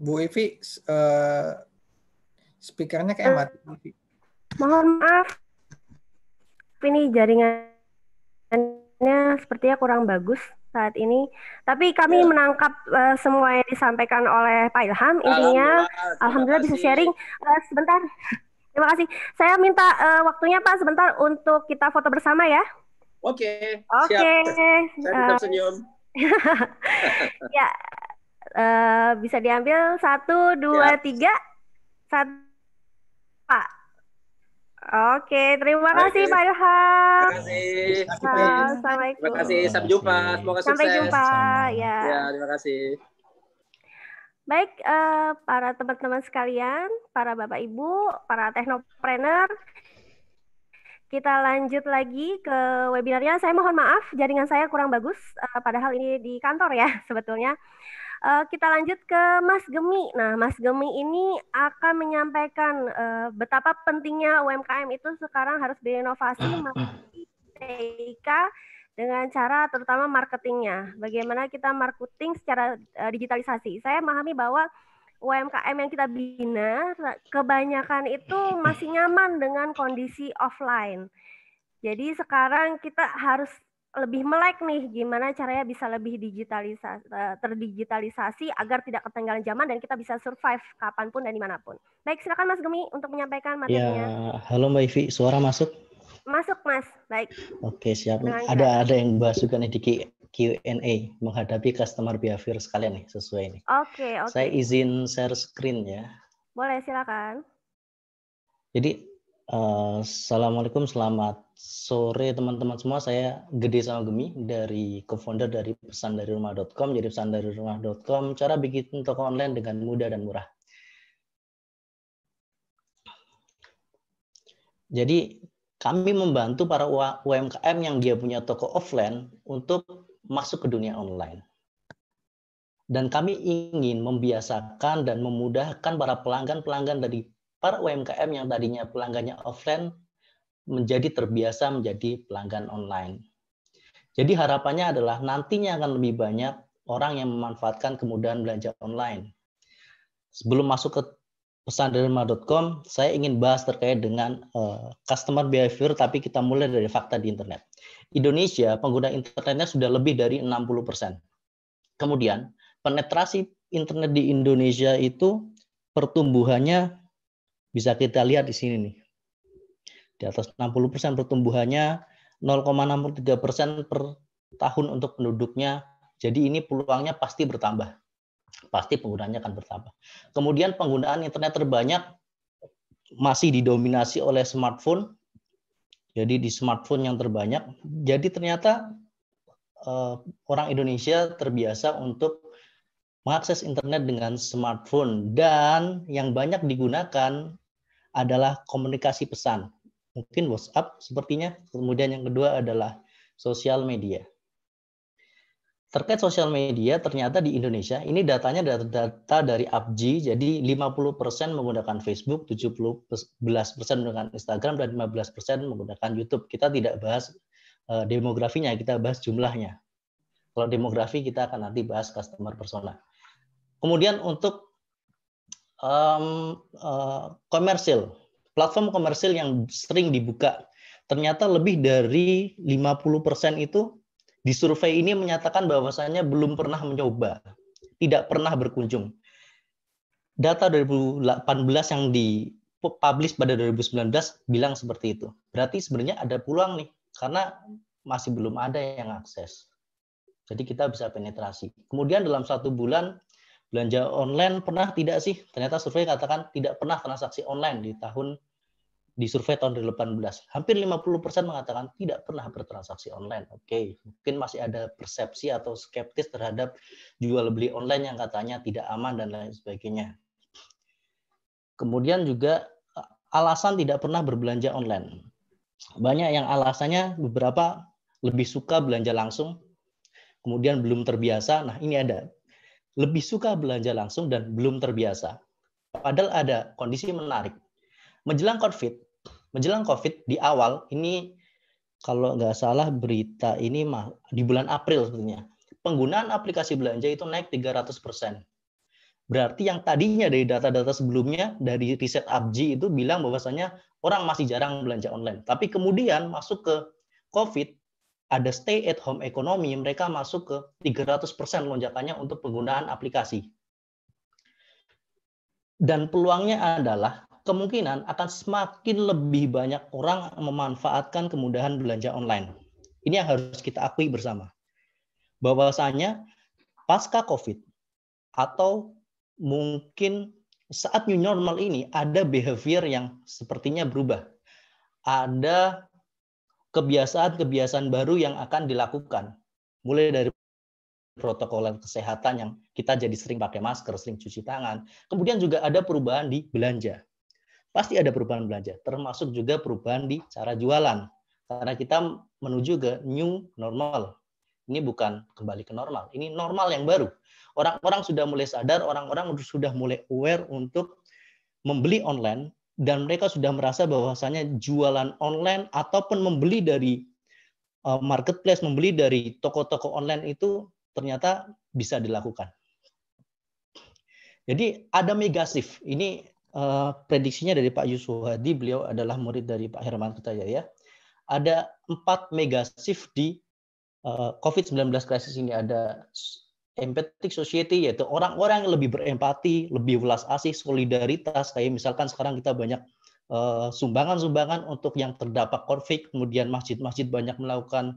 Bu Ivi, uh, speakernya kayak eh, mati. Uh, mohon maaf, ini jaringannya sepertinya kurang bagus saat ini. Tapi kami ya. menangkap uh, semua yang disampaikan oleh Pak Ilham. Intinya, alhamdulillah, alhamdulillah bisa sharing. Uh, sebentar. Terima kasih. Saya minta uh, waktunya Pak sebentar untuk kita foto bersama ya. Oke. Okay, Oke. Okay. Saya tetap eh. senyum. ya. Uh, bisa diambil satu, dua, siap. Ya. tiga. Satu, Pak. Oke, terima kasih Pak Ilham. Terima kasih. Assalamualaikum. Terima kasih. Sampai jumpa. Semoga Sampai sukses. Sampai jumpa. Ya. ya, terima kasih. Baik, uh, para teman-teman sekalian, para Bapak Ibu, para teknoprener, kita lanjut lagi ke webinarnya. Saya mohon maaf, jaringan saya kurang bagus, uh, padahal ini di kantor ya sebetulnya. Uh, kita lanjut ke Mas Gemi. Nah, Mas Gemi ini akan menyampaikan uh, betapa pentingnya UMKM itu sekarang harus berinovasi, TIK, dengan cara terutama marketingnya. Bagaimana kita marketing secara uh, digitalisasi. Saya memahami bahwa UMKM yang kita bina kebanyakan itu masih nyaman dengan kondisi offline. Jadi sekarang kita harus lebih melek nih gimana caranya bisa lebih digitalisasi eh, terdigitalisasi agar tidak ketinggalan zaman dan kita bisa survive kapanpun dan dimanapun. Baik silakan Mas Gemi untuk menyampaikan ya, materinya. Ya, halo Mbak Ivi, suara masuk? Masuk Mas, baik. Oke siap. Menangkan. Iya. ada ada yang bahas juga nih di Q&A menghadapi customer behavior sekalian nih sesuai ini. Oke oke. Saya izin share screen ya. Boleh silakan. Jadi uh, assalamualaikum selamat sore teman-teman semua. Saya Gede sama Gemi dari co-founder dari pesan dari rumah.com. Jadi pesan dari rumah.com cara bikin toko online dengan mudah dan murah. Jadi kami membantu para UMKM yang dia punya toko offline untuk masuk ke dunia online. Dan kami ingin membiasakan dan memudahkan para pelanggan-pelanggan dari para UMKM yang tadinya pelanggannya offline menjadi terbiasa menjadi pelanggan online. Jadi harapannya adalah nantinya akan lebih banyak orang yang memanfaatkan kemudahan belanja online. Sebelum masuk ke pesanderma.com saya ingin bahas terkait dengan uh, customer behavior tapi kita mulai dari fakta di internet. Indonesia pengguna internetnya sudah lebih dari 60%. Kemudian penetrasi internet di Indonesia itu pertumbuhannya bisa kita lihat di sini nih. Di atas 60% pertumbuhannya 0,63% per tahun untuk penduduknya. Jadi ini peluangnya pasti bertambah pasti penggunanya akan bertambah. Kemudian penggunaan internet terbanyak masih didominasi oleh smartphone. Jadi di smartphone yang terbanyak. Jadi ternyata eh, orang Indonesia terbiasa untuk mengakses internet dengan smartphone dan yang banyak digunakan adalah komunikasi pesan. Mungkin WhatsApp sepertinya. Kemudian yang kedua adalah sosial media. Terkait sosial media, ternyata di Indonesia ini datanya data, data dari APJI, jadi 50% menggunakan Facebook, 17% menggunakan Instagram, dan 15% menggunakan YouTube. Kita tidak bahas eh, demografinya, kita bahas jumlahnya. Kalau demografi kita akan nanti bahas customer persona. Kemudian untuk um, uh, komersil, platform komersil yang sering dibuka, ternyata lebih dari 50% itu di survei ini menyatakan bahwasannya belum pernah mencoba, tidak pernah berkunjung. Data 2018 yang dipublish pada 2019 bilang seperti itu. Berarti sebenarnya ada peluang nih, karena masih belum ada yang akses. Jadi kita bisa penetrasi. Kemudian dalam satu bulan belanja online pernah tidak sih? Ternyata survei katakan tidak pernah transaksi online di tahun di survei tahun 2018 hampir 50% mengatakan tidak pernah bertransaksi online. Oke, okay. mungkin masih ada persepsi atau skeptis terhadap jual beli online yang katanya tidak aman dan lain sebagainya. Kemudian juga eh, alasan tidak pernah berbelanja online. Banyak yang alasannya beberapa lebih suka belanja langsung, kemudian belum terbiasa. Nah, ini ada. Lebih suka belanja langsung dan belum terbiasa. Padahal ada kondisi menarik. Menjelang COVID, menjelang COVID di awal ini kalau nggak salah berita ini mah di bulan April sebetulnya penggunaan aplikasi belanja itu naik 300 Berarti yang tadinya dari data-data sebelumnya dari riset ABJI itu bilang bahwasanya orang masih jarang belanja online. Tapi kemudian masuk ke COVID ada stay at home ekonomi, mereka masuk ke 300% lonjakannya untuk penggunaan aplikasi. Dan peluangnya adalah kemungkinan akan semakin lebih banyak orang memanfaatkan kemudahan belanja online. Ini yang harus kita akui bersama. Bahwasanya pasca COVID atau mungkin saat new normal ini ada behavior yang sepertinya berubah. Ada kebiasaan-kebiasaan baru yang akan dilakukan. Mulai dari protokol kesehatan yang kita jadi sering pakai masker, sering cuci tangan. Kemudian juga ada perubahan di belanja pasti ada perubahan belanja, termasuk juga perubahan di cara jualan. Karena kita menuju ke new normal. Ini bukan kembali ke normal, ini normal yang baru. Orang-orang sudah mulai sadar, orang-orang sudah mulai aware untuk membeli online dan mereka sudah merasa bahwasanya jualan online ataupun membeli dari eh, marketplace, membeli dari toko-toko online itu ternyata bisa dilakukan. Jadi ada mega Ini uh, prediksinya dari Pak Yusuf Hadi, beliau adalah murid dari Pak Herman Kutajaya. Ada empat mega shift di uh, eh, COVID-19 krisis ini. Ada empathic society, yaitu orang-orang yang lebih berempati, lebih welas asih, solidaritas. Kayak misalkan sekarang kita banyak eh, sumbangan-sumbangan untuk yang terdampak konflik, kemudian masjid-masjid banyak melakukan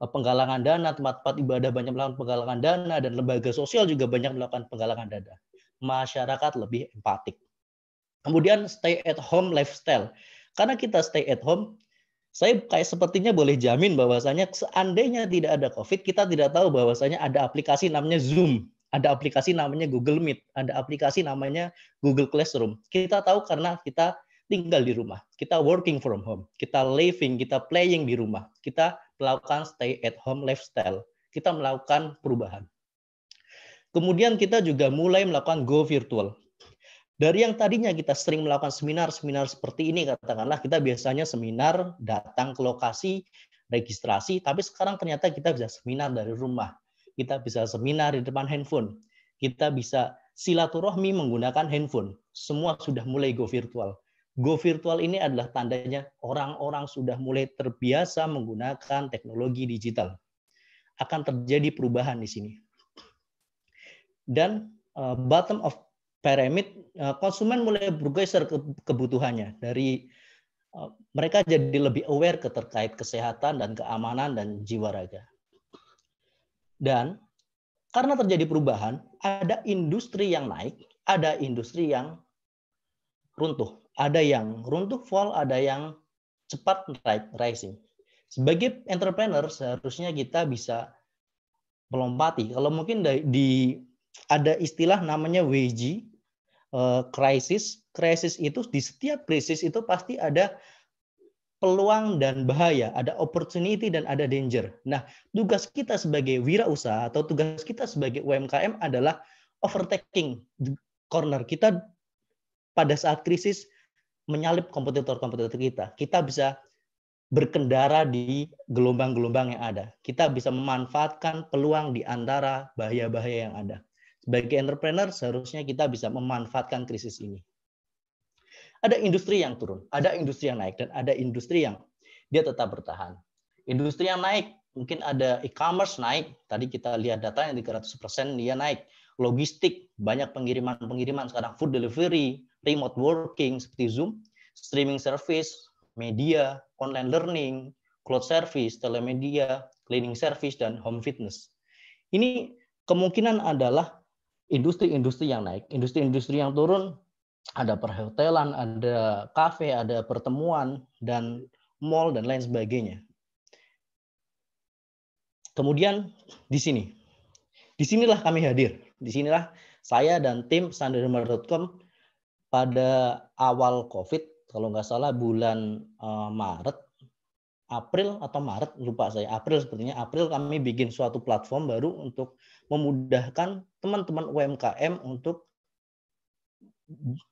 penggalangan dana, tempat-tempat ibadah banyak melakukan penggalangan dana, dan lembaga sosial juga banyak melakukan penggalangan dana. Masyarakat lebih empatik. Kemudian stay at home lifestyle. Karena kita stay at home, saya kayak sepertinya boleh jamin bahwasanya seandainya tidak ada COVID, kita tidak tahu bahwasanya ada aplikasi namanya Zoom, ada aplikasi namanya Google Meet, ada aplikasi namanya Google Classroom. Kita tahu karena kita tinggal di rumah, kita working from home, kita living, kita playing di rumah, kita melakukan stay at home lifestyle, kita melakukan perubahan. Kemudian kita juga mulai melakukan go virtual. Dari yang tadinya kita sering melakukan seminar-seminar seperti ini, katakanlah kita biasanya seminar datang ke lokasi, registrasi, tapi sekarang ternyata kita bisa seminar dari rumah. Kita bisa seminar di depan handphone. Kita bisa silaturahmi menggunakan handphone. Semua sudah mulai go virtual. Go virtual ini adalah tandanya orang-orang sudah mulai terbiasa menggunakan teknologi digital. Akan terjadi perubahan di sini. Dan eh, bottom of pyramid eh, konsumen mulai bergeser ke kebutuhannya dari eh, mereka jadi lebih aware ke terkait kesehatan dan keamanan dan jiwa raga. Dan karena terjadi perubahan, ada industri yang naik, ada industri yang runtuh. Ada yang runtuh fall, ada yang cepat rising. Sebagai entrepreneur seharusnya kita bisa melompati. Kalau mungkin di ada istilah namanya wage Eh, krisis, krisis itu di setiap krisis itu pasti ada peluang dan bahaya, ada opportunity dan ada danger. Nah, tugas kita sebagai wirausaha atau tugas kita sebagai UMKM adalah overtaking corner kita pada saat krisis menyalip kompetitor-kompetitor kita. Kita bisa berkendara di gelombang-gelombang yang ada. Kita bisa memanfaatkan peluang di antara bahaya-bahaya yang ada. Sebagai entrepreneur seharusnya kita bisa memanfaatkan krisis ini. Ada industri yang turun, ada industri yang naik, dan ada industri yang dia tetap bertahan. Industri yang naik, mungkin ada e-commerce naik, tadi kita lihat data yang 300% dia naik. Logistik, banyak pengiriman-pengiriman sekarang, food delivery, remote working seperti Zoom, streaming service, media, online learning, cloud service, telemedia, cleaning service, dan home fitness. Ini kemungkinan adalah industri-industri yang naik, industri-industri yang turun, ada perhotelan, ada kafe, ada pertemuan, dan mall, dan lain sebagainya. Kemudian di sini, di sinilah kami hadir. Di sinilah saya dan tim sandarmar.com pada awal COVID, kalau nggak salah bulan eh, Maret, April atau Maret lupa saya April sepertinya April kami bikin suatu platform baru untuk memudahkan teman-teman UMKM untuk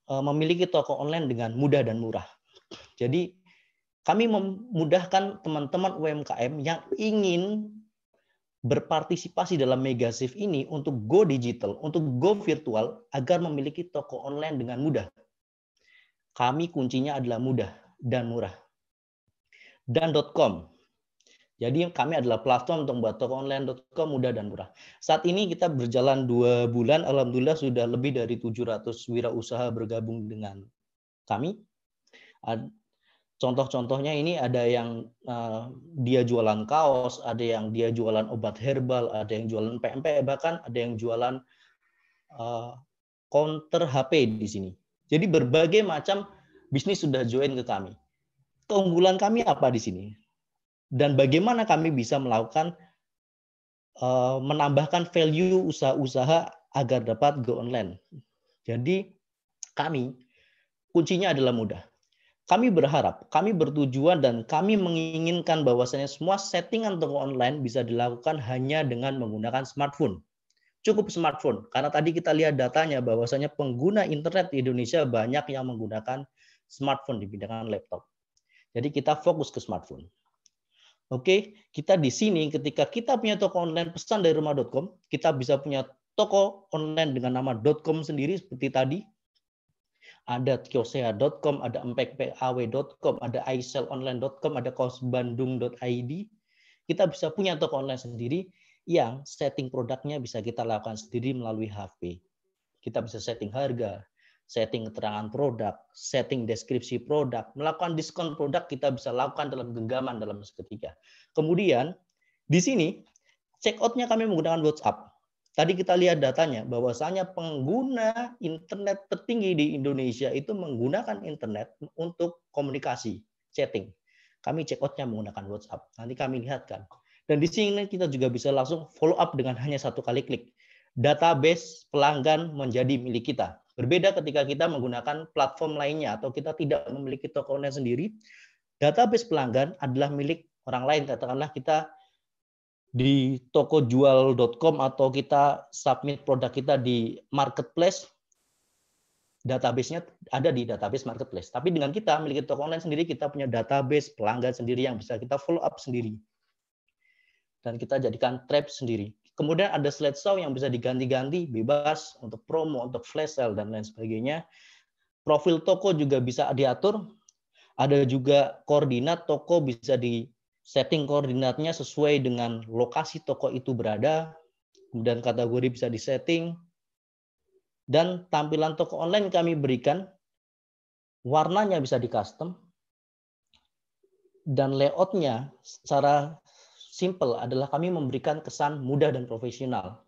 eh, memiliki toko online dengan mudah dan murah. Jadi kami memudahkan teman-teman UMKM yang ingin berpartisipasi dalam mega shift ini untuk go digital, untuk go virtual agar memiliki toko online dengan mudah. Kami kuncinya adalah mudah dan murah dan .com. Jadi kami adalah platform untuk membuat toko online.com mudah dan murah. Saat ini kita berjalan dua bulan, alhamdulillah sudah lebih dari 700 wirausaha bergabung dengan kami. Contoh-contohnya ini ada yang uh, dia jualan kaos, ada yang dia jualan obat herbal, ada yang jualan PMP, bahkan ada yang jualan uh, counter HP di sini. Jadi berbagai macam bisnis sudah join ke kami keunggulan kami apa di sini dan bagaimana kami bisa melakukan eh, menambahkan value usaha-usaha agar dapat go online. Jadi kami kuncinya adalah mudah. Kami berharap, kami bertujuan dan kami menginginkan bahwasanya semua settingan toko online bisa dilakukan hanya dengan menggunakan smartphone. Cukup smartphone, karena tadi kita lihat datanya bahwasanya pengguna internet di Indonesia banyak yang menggunakan smartphone di bidang laptop. Jadi kita fokus ke smartphone. Oke, kita di sini ketika kita punya toko online pesan dari rumah.com, kita bisa punya toko online dengan nama .com sendiri seperti tadi. Ada kiosea.com, ada mpkpaw.com, ada iselonline.com, ada kosbandung.id. Kita bisa punya toko online sendiri yang setting produknya bisa kita lakukan sendiri melalui HP. Kita bisa setting harga, setting keterangan produk, setting deskripsi produk, melakukan diskon produk kita bisa lakukan dalam genggaman dalam seketika. Kemudian di sini check checkoutnya kami menggunakan WhatsApp. Tadi kita lihat datanya bahwasanya pengguna internet tertinggi di Indonesia itu menggunakan internet untuk komunikasi, chatting. Kami check checkoutnya menggunakan WhatsApp. Nanti kami lihatkan. Dan di sini kita juga bisa langsung follow up dengan hanya satu kali klik. Database pelanggan menjadi milik kita. Berbeda ketika kita menggunakan platform lainnya atau kita tidak memiliki toko online sendiri, database pelanggan adalah milik orang lain. Katakanlah kita di tokojual.com atau kita submit produk kita di marketplace, database-nya ada di database marketplace. Tapi dengan kita memiliki toko online sendiri, kita punya database pelanggan sendiri yang bisa kita follow up sendiri. Dan kita jadikan trap sendiri. Kemudian ada slide show yang bisa diganti-ganti bebas untuk promo, untuk flash sale dan lain sebagainya. Profil toko juga bisa diatur. Ada juga koordinat toko bisa di setting koordinatnya sesuai dengan lokasi toko itu berada. Kemudian kategori bisa disetting. Dan tampilan toko online kami berikan warnanya bisa di custom dan layoutnya secara simple adalah kami memberikan kesan mudah dan profesional.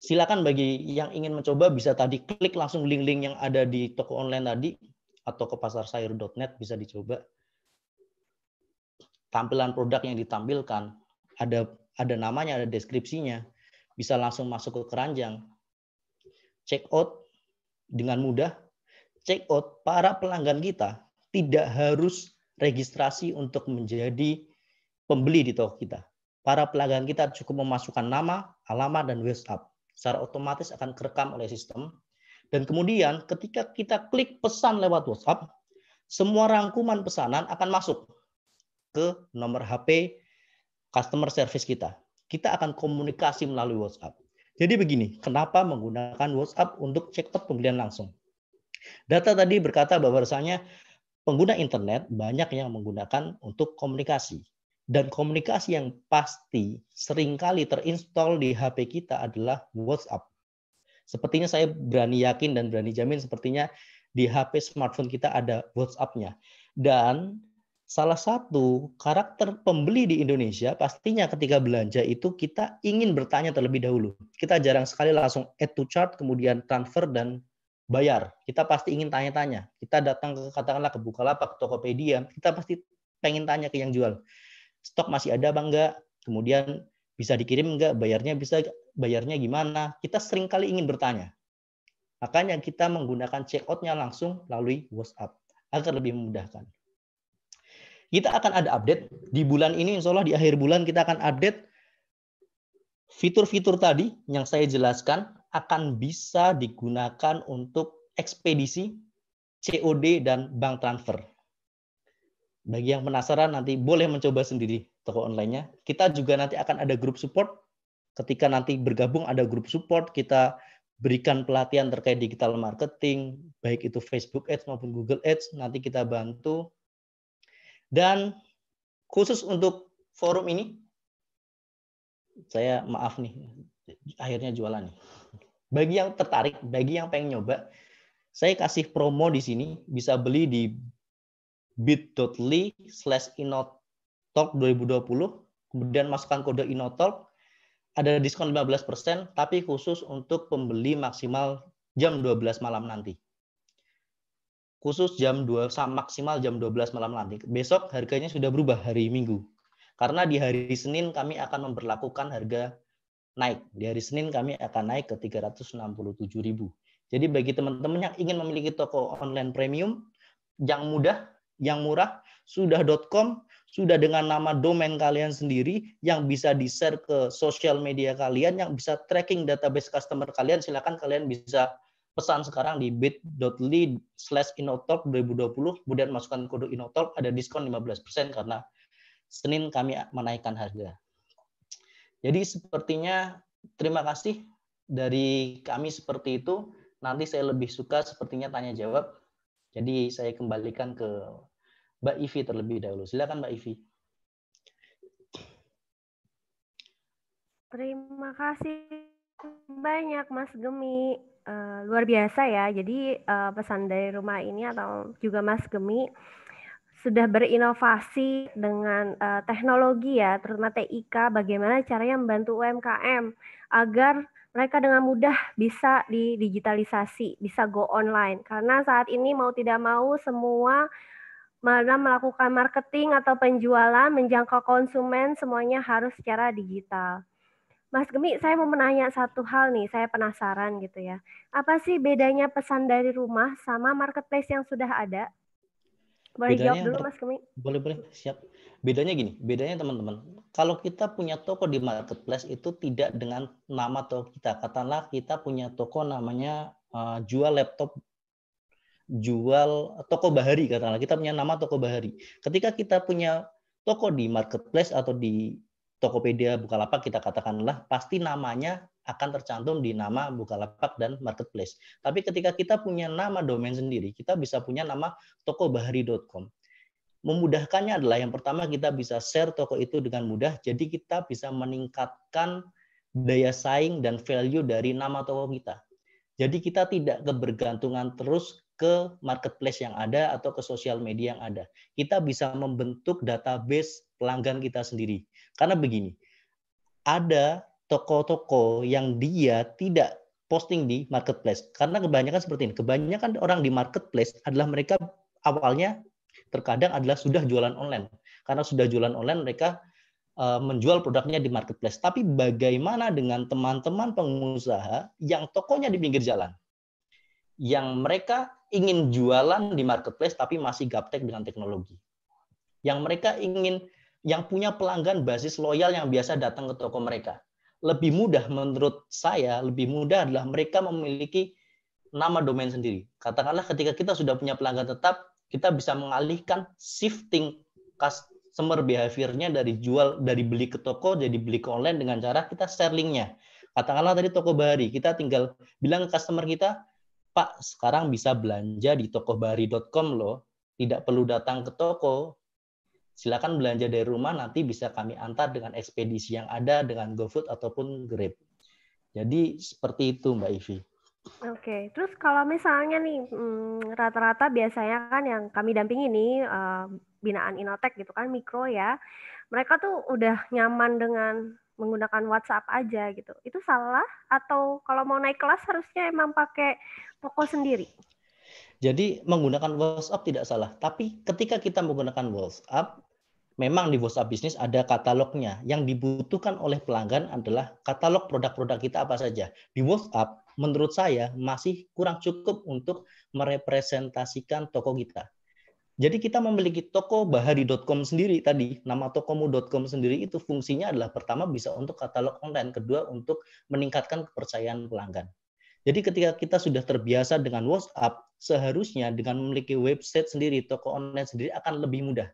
Silakan bagi yang ingin mencoba bisa tadi klik langsung link-link yang ada di toko online tadi atau ke pasarsayur.net bisa dicoba. Tampilan produk yang ditampilkan ada ada namanya, ada deskripsinya. Bisa langsung masuk ke keranjang. Check out dengan mudah. Check out para pelanggan kita tidak harus registrasi untuk menjadi pembeli di toko kita para pelanggan kita cukup memasukkan nama, alamat, dan WhatsApp. Secara otomatis akan kerekam oleh sistem. Dan kemudian ketika kita klik pesan lewat WhatsApp, semua rangkuman pesanan akan masuk ke nomor HP customer service kita. Kita akan komunikasi melalui WhatsApp. Jadi begini, kenapa menggunakan WhatsApp untuk check up pembelian langsung? Data tadi berkata bahwa bahwasanya pengguna internet banyak yang menggunakan untuk komunikasi dan komunikasi yang pasti seringkali terinstall di HP kita adalah WhatsApp. Sepertinya saya berani yakin dan berani jamin sepertinya di HP smartphone kita ada WhatsApp-nya. Dan salah satu karakter pembeli di Indonesia pastinya ketika belanja itu kita ingin bertanya terlebih dahulu. Kita jarang sekali langsung add to chart, kemudian transfer dan bayar. Kita pasti ingin tanya-tanya. Kita datang ke katakanlah ke Bukalapak, Tokopedia, kita pasti pengen tanya ke yang jual stok masih ada bang enggak Kemudian bisa dikirim enggak, Bayarnya bisa bayarnya gimana? Kita sering kali ingin bertanya. Makanya kita menggunakan checkoutnya langsung melalui WhatsApp agar lebih memudahkan. Kita akan ada update di bulan ini, insya Allah di akhir bulan kita akan update fitur-fitur tadi yang saya jelaskan akan bisa digunakan untuk ekspedisi, COD, dan bank transfer. Bagi yang penasaran nanti boleh mencoba sendiri toko online-nya. Kita juga nanti akan ada grup support. Ketika nanti bergabung ada grup support, kita berikan pelatihan terkait digital marketing, baik itu Facebook Ads maupun Google Ads, nanti kita bantu. Dan khusus untuk forum ini, saya maaf nih, akhirnya jualan nih. Bagi yang tertarik, bagi yang pengen nyoba, saya kasih promo di sini, bisa beli di bit.ly slash inotalk 2020 kemudian masukkan kode inotalk ada diskon 15% tapi khusus untuk pembeli maksimal jam 12 malam nanti khusus jam 2 maksimal jam 12 malam nanti besok harganya sudah berubah hari Minggu karena di hari Senin kami akan memperlakukan harga naik di hari Senin kami akan naik ke 367.000 jadi bagi teman-teman yang ingin memiliki toko online premium yang mudah yang murah, sudah.com, sudah dengan nama domain kalian sendiri yang bisa di-share ke sosial media kalian, yang bisa tracking database customer kalian, silakan kalian bisa pesan sekarang di bit.ly slash inotalk 2020, kemudian masukkan kode inotalk, ada diskon 15% karena Senin kami menaikkan harga. Jadi sepertinya terima kasih dari kami seperti itu. Nanti saya lebih suka sepertinya tanya jawab. Jadi saya kembalikan ke Mbak Ivi terlebih dahulu. Silakan Mbak Ivi. Terima kasih banyak Mas Gemi. Uh, luar biasa ya. Jadi uh, pesan dari rumah ini atau juga Mas Gemi sudah berinovasi dengan uh, teknologi ya, terutama TIK, bagaimana caranya membantu UMKM agar mereka dengan mudah bisa didigitalisasi, bisa go online. Karena saat ini mau tidak mau semua dalam melakukan marketing atau penjualan, menjangkau konsumen, semuanya harus secara digital. Mas Gemi, saya mau menanya satu hal nih, saya penasaran gitu ya. Apa sih bedanya pesan dari rumah sama marketplace yang sudah ada? Boleh bedanya, jawab dulu Mas Gemi. Boleh, boleh, siap. Bedanya gini, bedanya teman-teman, kalau kita punya toko di marketplace itu tidak dengan nama toko kita. Katakanlah kita punya toko namanya uh, jual laptop jual toko bahari katakanlah kita punya nama toko bahari. Ketika kita punya toko di marketplace atau di Tokopedia Bukalapak kita katakanlah pasti namanya akan tercantum di nama Bukalapak dan marketplace. Tapi ketika kita punya nama domain sendiri, kita bisa punya nama tokobahari.com. Memudahkannya adalah yang pertama kita bisa share toko itu dengan mudah, jadi kita bisa meningkatkan daya saing dan value dari nama toko kita. Jadi kita tidak kebergantungan terus ke marketplace yang ada atau ke sosial media yang ada. Kita bisa membentuk database pelanggan kita sendiri. Karena begini, ada toko-toko yang dia tidak posting di marketplace. Karena kebanyakan seperti ini. Kebanyakan orang di marketplace adalah mereka awalnya terkadang adalah sudah jualan online. Karena sudah jualan online mereka eh, menjual produknya di marketplace. Tapi bagaimana dengan teman-teman pengusaha yang tokonya di pinggir jalan? Yang mereka ingin jualan di marketplace tapi masih gaptek dengan teknologi. Yang mereka ingin yang punya pelanggan basis loyal yang biasa datang ke toko mereka. Lebih mudah menurut saya, lebih mudah adalah mereka memiliki nama domain sendiri. Katakanlah ketika kita sudah punya pelanggan tetap, kita bisa mengalihkan shifting customer behavior-nya dari jual dari beli ke toko jadi beli ke online dengan cara kita share link-nya. Katakanlah tadi toko bahari, kita tinggal bilang ke customer kita, Pak, sekarang bisa belanja di tokobari.com loh. Tidak perlu datang ke toko. Silakan belanja dari rumah, nanti bisa kami antar dengan ekspedisi yang ada, dengan GoFood ataupun Grab. Jadi seperti itu Mbak Ivi. Oke, terus kalau misalnya nih hmm, rata-rata biasanya kan yang kami dampingi ini eh, binaan Inotek gitu kan mikro ya, mereka tuh udah nyaman dengan menggunakan WhatsApp aja gitu. Itu salah atau kalau mau naik kelas harusnya emang pakai toko sendiri? Jadi menggunakan WhatsApp tidak salah, tapi ketika kita menggunakan WhatsApp, memang di WhatsApp bisnis ada katalognya. Yang dibutuhkan oleh pelanggan adalah katalog produk-produk kita apa saja. Di WhatsApp, menurut saya masih kurang cukup untuk merepresentasikan toko kita. Jadi kita memiliki toko bahari.com sendiri tadi. Nama tokomu.com sendiri itu fungsinya adalah pertama bisa untuk katalog online, kedua untuk meningkatkan kepercayaan pelanggan. Jadi ketika kita sudah terbiasa dengan WhatsApp, seharusnya dengan memiliki website sendiri, toko online sendiri akan lebih mudah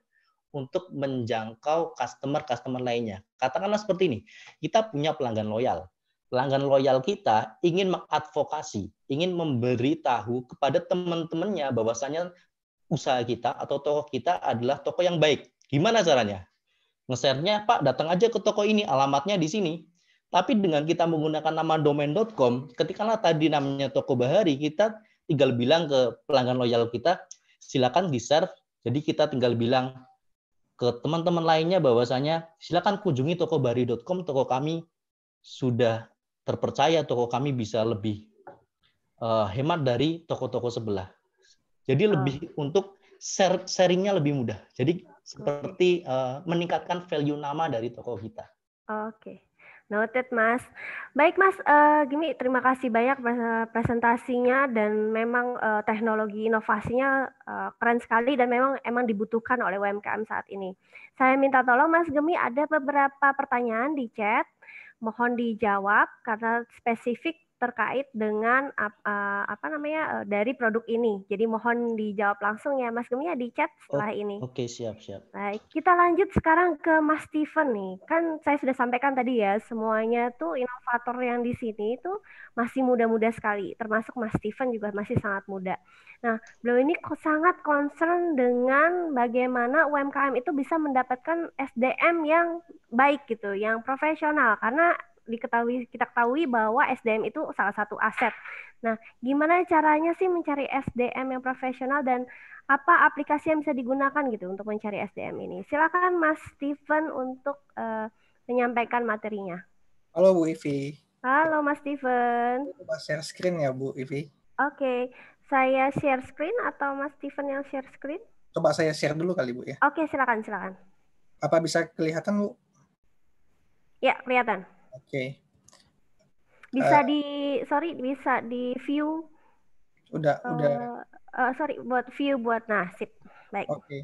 untuk menjangkau customer-customer lainnya. Katakanlah seperti ini, kita punya pelanggan loyal. Pelanggan loyal kita ingin mengadvokasi, ingin memberitahu kepada teman-temannya bahwasanya usaha kita atau toko kita adalah toko yang baik. Gimana caranya? ngesernya Pak, datang aja ke toko ini, alamatnya di sini. Tapi dengan kita menggunakan nama domain.com, ketika tadi namanya toko bahari, kita tinggal bilang ke pelanggan loyal kita, silakan di-share. Jadi kita tinggal bilang ke teman-teman lainnya bahwasanya silakan kunjungi toko bahari.com, toko kami sudah terpercaya, toko kami bisa lebih eh, hemat dari toko-toko sebelah. Jadi ah. lebih untuk share, sharingnya lebih mudah. Jadi seperti uh, meningkatkan value nama dari toko kita. Oke. Okay. Noted, Mas. Baik, Mas. Uh, eh, gini, terima kasih banyak presentasinya dan memang uh, teknologi inovasinya uh, keren sekali dan memang emang dibutuhkan oleh UMKM saat ini. Saya minta tolong, Mas Gemi, ada beberapa pertanyaan di chat, mohon dijawab karena spesifik terkait dengan uh, apa namanya eh, dari produk ini. Jadi mohon dijawab langsung ya Mas Gemia ya, di chat setelah oh, ini. Oke, okay, siap, siap. Baik, kita lanjut sekarang ke Mas Steven nih. Kan saya sudah sampaikan tadi ya, semuanya tuh inovator yang di sini itu masih muda-muda sekali, termasuk Mas Steven juga masih sangat muda. Nah, beliau ini sangat concern dengan bagaimana UMKM itu bisa mendapatkan SDM yang baik gitu, yang profesional karena diketahui kita ketahui bahwa SDM itu salah satu aset. Nah, gimana caranya sih mencari SDM yang profesional dan apa aplikasi yang bisa digunakan gitu untuk mencari SDM ini? Silakan Mas Steven untuk uh, menyampaikan materinya. Halo Bu Ivi. Halo Mas Steven. Coba share screen ya Bu Ivi. Oke, okay. saya share screen atau Mas Steven yang share screen? Coba saya share dulu kali Bu ya. Oke, okay, silakan silakan. Apa bisa kelihatan Bu? Ya, kelihatan. Oke. Okay. Bisa uh, di sorry bisa di view. Udah uh, udah. Uh, sorry buat view buat nasib. Baik. Oke. Okay.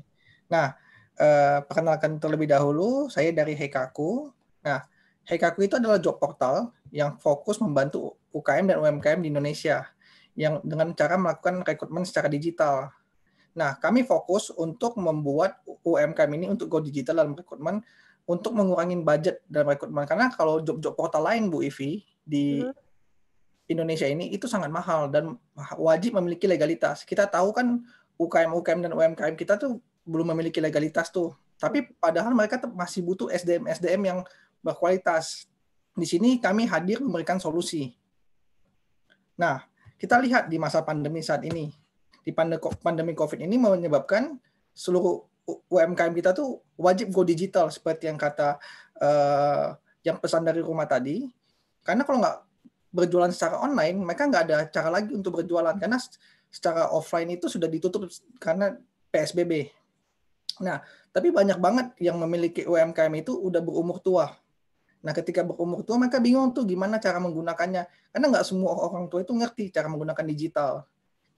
Nah uh, perkenalkan terlebih dahulu saya dari Hekaku. Nah Hekaku itu adalah job portal yang fokus membantu UKM dan UMKM di Indonesia yang dengan cara melakukan rekrutmen secara digital. Nah, kami fokus untuk membuat UMKM ini untuk go digital dalam rekrutmen untuk mengurangi budget dalam rekrutmen karena kalau job-job portal lain Bu Ivi di hmm. Indonesia ini itu sangat mahal dan wajib memiliki legalitas. Kita tahu kan UKM-UKM dan UMKM kita tuh belum memiliki legalitas tuh. Tapi padahal mereka masih butuh SDM-SDM yang berkualitas. Di sini kami hadir memberikan solusi. Nah, kita lihat di masa pandemi saat ini. Di pandemi COVID ini menyebabkan seluruh UMKM kita tuh wajib go digital seperti yang kata uh, yang pesan dari rumah tadi. Karena kalau nggak berjualan secara online, mereka nggak ada cara lagi untuk berjualan karena secara offline itu sudah ditutup karena PSBB. Nah, tapi banyak banget yang memiliki UMKM itu udah berumur tua. Nah, ketika berumur tua mereka bingung tuh gimana cara menggunakannya karena nggak semua orang tua itu ngerti cara menggunakan digital.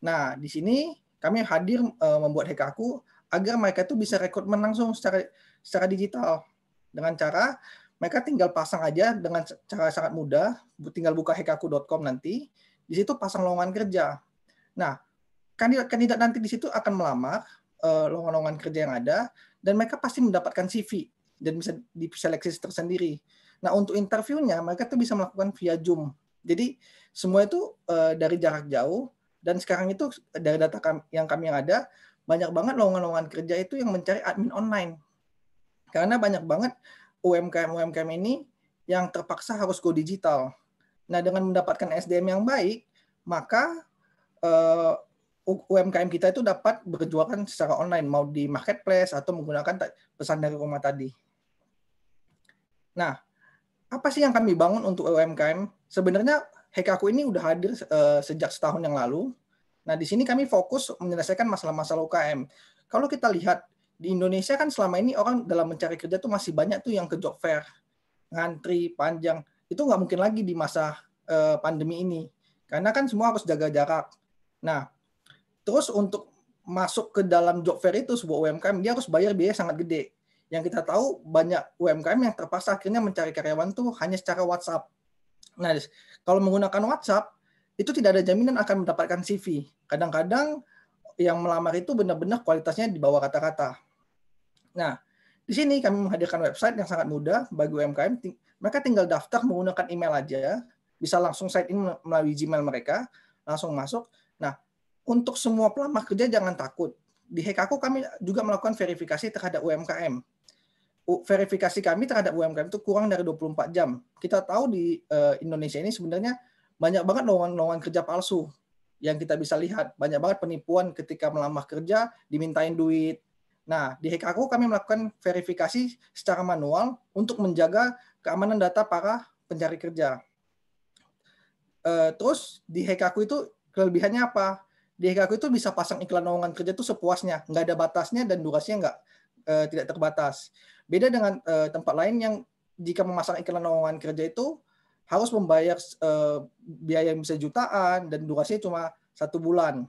Nah, di sini kami hadir uh, membuat Hekaku agar mereka itu bisa rekrutmen langsung secara secara digital dengan cara mereka tinggal pasang aja dengan cara sangat mudah tinggal buka hekaku.com nanti di situ pasang lowongan kerja nah kandidat kandidat nanti di situ akan melamar uh, lowongan-lowongan kerja yang ada dan mereka pasti mendapatkan CV dan bisa diseleksi tersendiri nah untuk interviewnya mereka tuh bisa melakukan via zoom jadi semua itu uh, dari jarak jauh dan sekarang itu dari data yang kami yang ada banyak banget lowongan-lowongan kerja itu yang mencari admin online. Karena banyak banget UMKM-UMKM ini yang terpaksa harus go digital. Nah, dengan mendapatkan SDM yang baik, maka uh, eh, UMKM kita itu dapat berjualan secara online, mau di marketplace atau menggunakan pesan dari rumah tadi. Nah, apa sih yang kami bangun untuk UMKM? Sebenarnya Hekaku ini udah hadir uh, sejak setahun yang lalu Nah, di sini kami fokus menyelesaikan masalah-masalah UKM. Kalau kita lihat di Indonesia kan selama ini orang dalam mencari kerja tuh masih banyak tuh yang ke job fair, ngantri panjang. Itu nggak mungkin lagi di masa eh, pandemi ini. Karena kan semua harus jaga jarak. Nah, terus untuk masuk ke dalam job fair itu sebuah UMKM dia harus bayar biaya sangat gede. Yang kita tahu banyak UMKM yang terpaksa akhirnya mencari karyawan tuh hanya secara WhatsApp. Nah, kalau menggunakan WhatsApp itu tidak ada jaminan akan mendapatkan CV. Kadang-kadang yang melamar itu benar-benar kualitasnya di bawah kata-kata. Nah, di sini kami menghadirkan website yang sangat mudah bagi UMKM. mereka tinggal daftar menggunakan email aja, bisa langsung sign in melalui Gmail mereka, langsung masuk. Nah, untuk semua pelamar kerja jangan takut. Di Hekaku kami juga melakukan verifikasi terhadap UMKM. Verifikasi kami terhadap UMKM itu kurang dari 24 jam. Kita tahu di eh, Indonesia ini sebenarnya banyak banget lowongan-lowongan kerja palsu yang kita bisa lihat. Banyak banget penipuan ketika melamar kerja, dimintain duit. Nah, di Hekaku kami melakukan verifikasi secara manual untuk menjaga keamanan data para pencari kerja. Eh, terus di Hekaku itu kelebihannya apa? Di Hekaku itu bisa pasang iklan lowongan kerja itu sepuasnya, nggak ada batasnya dan durasinya nggak eh, tidak terbatas. Beda dengan eh, tempat lain yang jika memasang iklan lowongan kerja itu harus membayar eh, biaya yang bisa jutaan dan durasinya cuma satu bulan.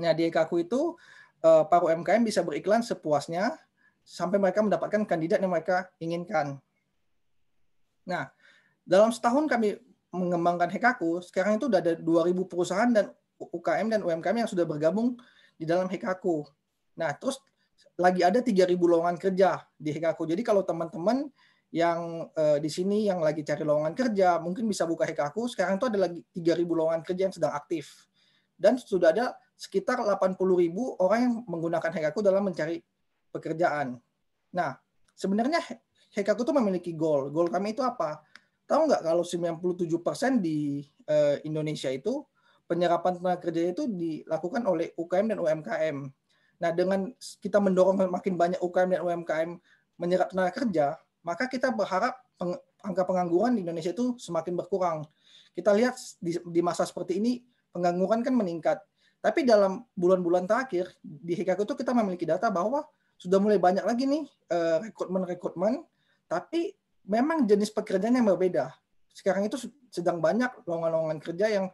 Nah di Ekaku itu eh, para UMKM bisa beriklan sepuasnya sampai mereka mendapatkan kandidat yang mereka inginkan. Nah dalam setahun kami mengembangkan Hekaku, sekarang itu sudah ada 2.000 perusahaan dan UKM dan UMKM yang sudah bergabung di dalam Hekaku. Nah, terus lagi ada 3.000 lowongan kerja di Hekaku. Jadi kalau teman-teman yang eh, di sini yang lagi cari lowongan kerja mungkin bisa buka Hekaku. Sekarang itu ada lagi 3.000 lowongan kerja yang sedang aktif. Dan sudah ada sekitar 80.000 orang yang menggunakan Hekaku dalam mencari pekerjaan. Nah, sebenarnya Hekaku itu memiliki goal. Goal kami itu apa? Tahu nggak kalau 97% di eh, Indonesia itu penyerapan tenaga kerja itu dilakukan oleh UKM dan UMKM. Nah, dengan kita mendorong makin banyak UKM dan UMKM menyerap tenaga kerja, maka kita berharap peng, angka pengangguran di Indonesia itu semakin berkurang. Kita lihat di, di masa seperti ini pengangguran kan meningkat. Tapi dalam bulan-bulan terakhir di Hikaku itu kita memiliki data bahwa sudah mulai banyak lagi nih eh, rekrutmen-rekrutmen, tapi memang jenis pekerjaan yang berbeda. Sekarang itu sedang banyak lowongan-lowongan kerja yang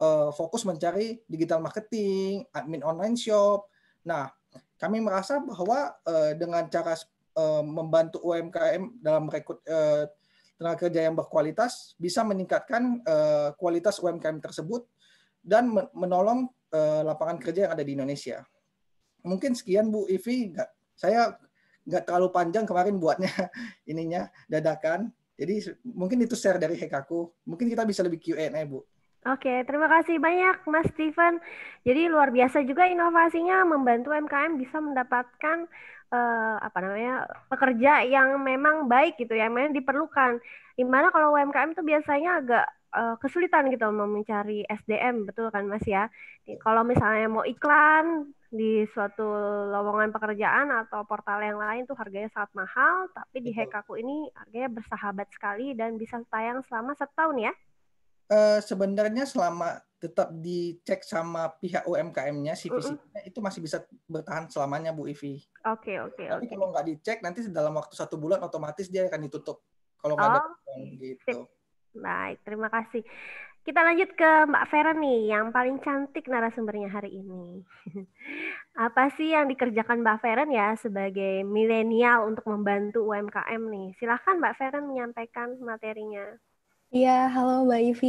uh, fokus mencari digital marketing, admin online shop. Nah, kami merasa bahwa uh, dengan cara Eh, membantu UMKM dalam rekrut eh, tenaga kerja yang berkualitas bisa meningkatkan eh, kualitas UMKM tersebut dan menolong lapangan kerja yang ada di Indonesia. Mungkin sekian Bu Ivi, saya nggak terlalu panjang kemarin buatnya ininya dadakan. Jadi mungkin itu share dari Hekaku. Mungkin kita bisa lebih Q&A Bu. Oke, terima kasih banyak Mas Steven. Jadi luar biasa juga inovasinya membantu UMKM bisa mendapatkan uh, apa namanya pekerja yang memang baik gitu, ya, memang diperlukan. Dimana kalau UMKM itu biasanya agak uh, kesulitan gitu mau mencari SDM, betul kan Mas ya? Kalau misalnya mau iklan di suatu lowongan pekerjaan atau portal yang lain tuh harganya sangat mahal, tapi di Hekaku ini harganya bersahabat sekali dan bisa tayang selama setahun ya. Eh, sebenarnya selama tetap dicek sama pihak UMKM-nya si fisiknya itu masih bisa bertahan selamanya Bu Ivi. Oke oke, oke. Tapi kalau nggak dicek nanti dalam waktu satu bulan otomatis dia akan ditutup kalau nggak oh, ada gitu. Baik terima kasih. Kita lanjut ke Mbak Vera nih yang paling cantik narasumbernya hari ini. Apa sih yang dikerjakan Mbak Veren ya sebagai milenial untuk membantu UMKM nih? Silahkan Mbak Veren menyampaikan materinya. Iya, halo Mbak Ivi.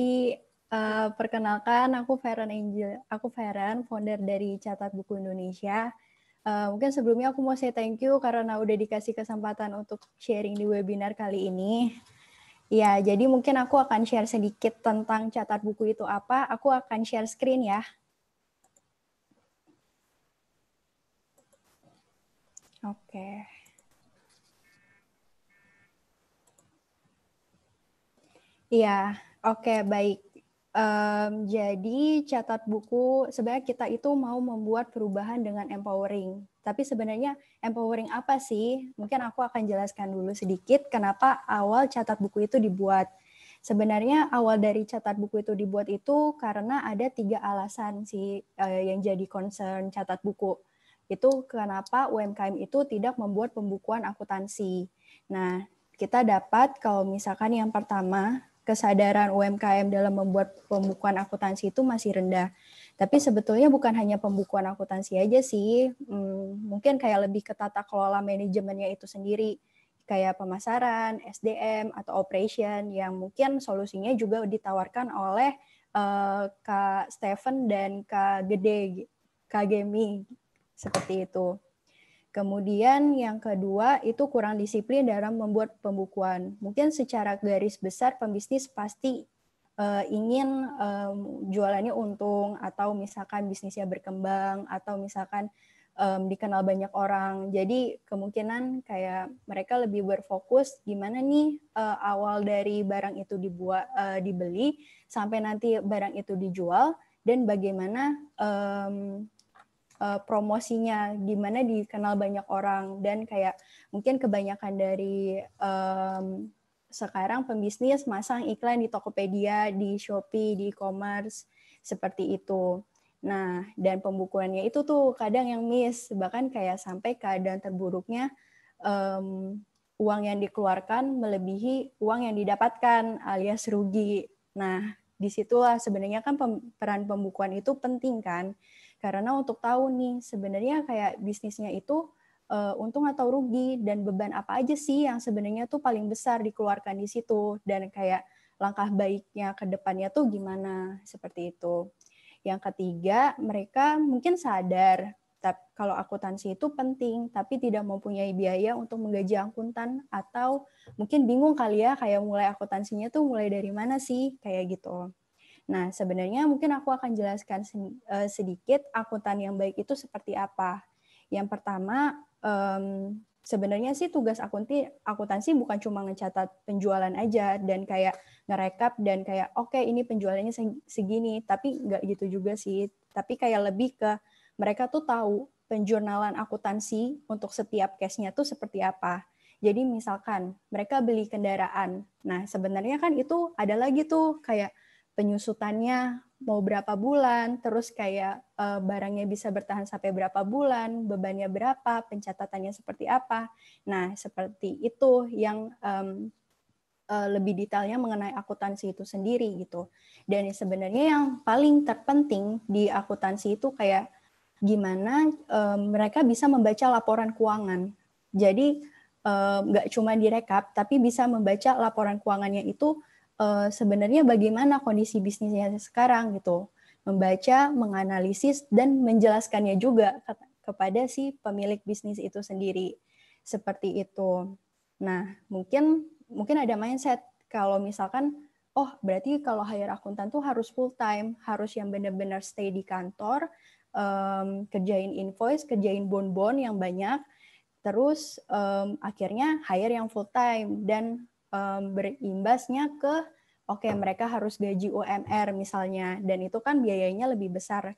Uh, perkenalkan, aku Feren Angel. Aku Feren, founder dari Catat Buku Indonesia. Uh, mungkin sebelumnya aku mau say thank you karena udah dikasih kesempatan untuk sharing di webinar kali ini. Ya, jadi mungkin aku akan share sedikit tentang catat buku itu apa. Aku akan share screen ya. Oke. Okay. Iya, oke baik. Um, jadi catat buku sebenarnya kita itu mau membuat perubahan dengan empowering. Tapi sebenarnya empowering apa sih? Mungkin aku akan jelaskan dulu sedikit kenapa awal catat buku itu dibuat. Sebenarnya awal dari catat buku itu dibuat itu karena ada tiga alasan sih uh, yang jadi concern catat buku. Itu kenapa UMKM itu tidak membuat pembukuan akuntansi. Nah, kita dapat kalau misalkan yang pertama kesadaran UMKM dalam membuat pembukuan akuntansi itu masih rendah. Tapi sebetulnya bukan hanya pembukuan akuntansi aja sih, hmm, mungkin kayak lebih ke tata kelola manajemennya itu sendiri, kayak pemasaran, SDM atau operation yang mungkin solusinya juga ditawarkan oleh uh, Kak Steven dan Kak Gede, Kak Gemi seperti itu. Kemudian yang kedua itu kurang disiplin dalam membuat pembukuan. Mungkin secara garis besar pembisnis pasti uh, ingin um, jualannya untung atau misalkan bisnisnya berkembang atau misalkan um, dikenal banyak orang. Jadi kemungkinan kayak mereka lebih berfokus gimana nih uh, awal dari barang itu dibuat uh, dibeli sampai nanti barang itu dijual dan bagaimana um, uh, promosinya gimana dikenal banyak orang dan kayak mungkin kebanyakan dari um, sekarang pembisnis masang iklan di Tokopedia, di Shopee, di e-commerce seperti itu. Nah, dan pembukuannya itu tuh kadang yang miss, bahkan kayak sampai keadaan terburuknya um, uang yang dikeluarkan melebihi uang yang didapatkan alias rugi. Nah, disitulah sebenarnya kan pem peran pembukuan itu penting kan. Karena untuk tahu nih sebenarnya kayak bisnisnya itu uh, untung atau rugi dan beban apa aja sih yang sebenarnya tuh paling besar dikeluarkan di situ dan kayak langkah baiknya ke depannya tuh gimana seperti itu. Yang ketiga, mereka mungkin sadar tapi kalau akuntansi itu penting, tapi tidak mempunyai biaya untuk menggaji akuntan atau mungkin bingung kali ya kayak mulai akuntansinya tuh mulai dari mana sih kayak gitu. Nah, sebenarnya mungkin aku akan jelaskan eh, sedikit akuntan yang baik itu seperti apa. Yang pertama, sebenarnya sih tugas akunti, akuntansi bukan cuma ngecatat penjualan aja dan kayak ngerekap dan kayak oke okay, ini penjualannya segini, tapi nggak gitu juga sih. Tapi kayak lebih ke mereka tuh tahu penjurnalan akuntansi untuk setiap case-nya tuh seperti apa. Jadi misalkan mereka beli kendaraan. Nah, sebenarnya kan itu ada lagi tuh kayak penyusutannya mau berapa bulan, terus kayak uh, barangnya bisa bertahan sampai berapa bulan, bebannya berapa, pencatatannya seperti apa. Nah, seperti itu yang um, uh, lebih detailnya mengenai akuntansi itu sendiri gitu. Dan sebenarnya yang paling terpenting di akuntansi itu kayak gimana um, mereka bisa membaca laporan keuangan. Jadi nggak um, cuma direkap, tapi bisa membaca laporan keuangannya itu uh, sebenarnya bagaimana kondisi bisnisnya sekarang gitu membaca, menganalisis, dan menjelaskannya juga ke kepada si pemilik bisnis itu sendiri. Seperti itu. Nah, mungkin mungkin ada mindset kalau misalkan oh berarti kalau hire akuntan tuh harus full time, harus yang benar-benar stay di kantor, um, kerjain invoice, kerjain bon-bon yang banyak, terus um, akhirnya hire yang full time dan um, berimbasnya ke oke okay, mereka harus gaji UMR misalnya dan itu kan biayanya lebih besar.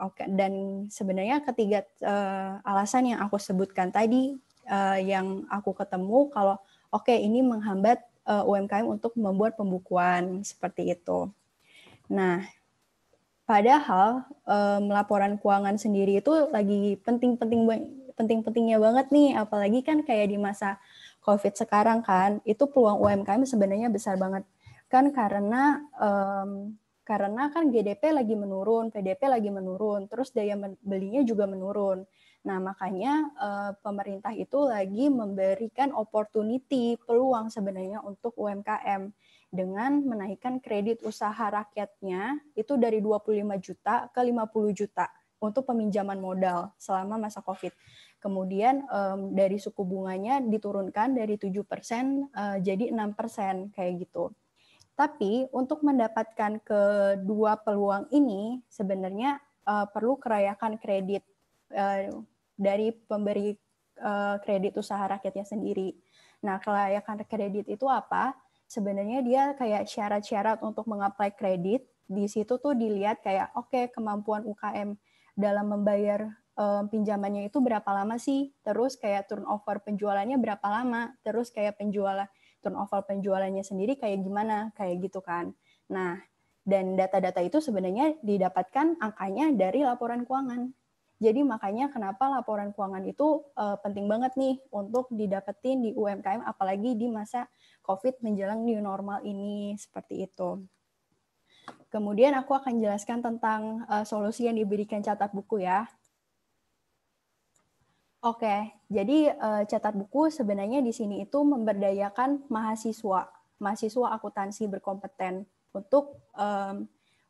Oke, okay. dan sebenarnya ketiga uh, alasan yang aku sebutkan tadi uh, yang aku ketemu kalau oke okay, ini menghambat uh, eh, UMKM untuk membuat pembukuan seperti itu. Nah, padahal um, laporan keuangan sendiri itu lagi penting-penting penting-pentingnya banget nih apalagi kan kayak di masa COVID sekarang kan, itu peluang UMKM sebenarnya besar banget. Kan karena um, karena kan GDP lagi menurun, PDP lagi menurun, terus daya belinya juga menurun. Nah, makanya uh, pemerintah itu lagi memberikan opportunity, peluang sebenarnya untuk UMKM dengan menaikkan kredit usaha rakyatnya itu dari 25 juta ke 50 juta untuk peminjaman modal selama masa Covid. Kemudian um, dari suku bunganya diturunkan dari 7% uh, eh, jadi 6% kayak gitu. Tapi untuk mendapatkan kedua peluang ini sebenarnya uh, perlu kerayakan kredit uh, dari pemberi uh, kredit usaha rakyatnya sendiri. Nah, kelayakan kredit itu apa? Sebenarnya dia kayak syarat-syarat untuk mengapply kredit. Di situ tuh dilihat kayak oke okay, kemampuan UKM dalam membayar um, pinjamannya itu berapa lama sih, terus kayak turnover penjualannya berapa lama, terus kayak penjualan turnover penjualannya sendiri kayak gimana, kayak gitu kan. Nah, dan data-data itu sebenarnya didapatkan angkanya dari laporan keuangan. Jadi makanya kenapa laporan keuangan itu uh, penting banget nih untuk didapetin di UMKM apalagi di masa COVID menjelang new normal ini seperti itu. Kemudian aku akan jelaskan tentang uh, solusi yang diberikan catat buku ya. Oke, jadi eh, catat buku sebenarnya di sini itu memberdayakan mahasiswa, mahasiswa akuntansi berkompeten untuk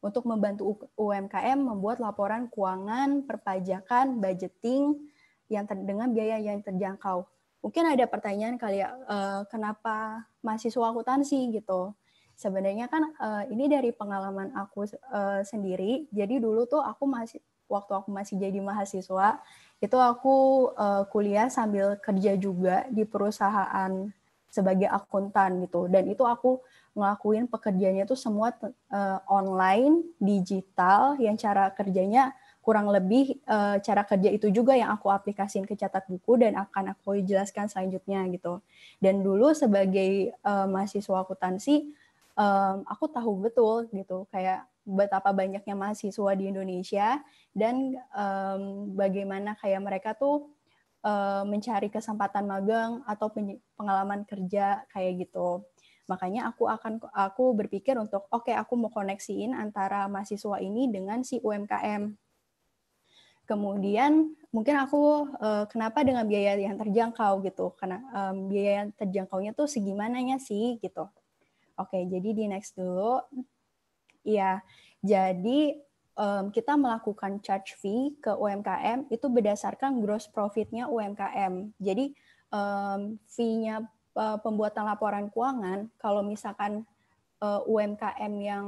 untuk membantu UMKM membuat laporan keuangan, perpajakan, budgeting yang ter, dengan biaya yang terjangkau. Mungkin ada pertanyaan kali ya, eh, kenapa mahasiswa akuntansi gitu? Sebenarnya kan eh, ini dari pengalaman aku sendiri. Jadi dulu tuh aku masih waktu aku masih jadi mahasiswa itu aku uh, kuliah sambil kerja juga di perusahaan sebagai akuntan gitu dan itu aku ngelakuin pekerjaannya itu semua uh, online digital yang cara kerjanya kurang lebih uh, cara kerja itu juga yang aku aplikasiin ke catat buku dan akan aku jelaskan selanjutnya gitu dan dulu sebagai uh, mahasiswa akuntansi um, aku tahu betul gitu kayak betapa banyaknya mahasiswa di Indonesia dan um, bagaimana kayak mereka tuh uh, mencari kesempatan magang atau pengalaman kerja kayak gitu. Makanya aku akan aku berpikir untuk oke okay, aku mau koneksiin antara mahasiswa ini dengan si UMKM. Kemudian mungkin aku uh, kenapa dengan biaya yang terjangkau gitu. Karena um, biaya yang terjangkaunya tuh segimananya sih gitu. Oke, okay, jadi di next dulu. Iya. Jadi um, kita melakukan charge fee ke UMKM itu berdasarkan gross profitnya UMKM. Jadi um, fee-nya uh, pembuatan laporan keuangan kalau misalkan uh, e, UMKM yang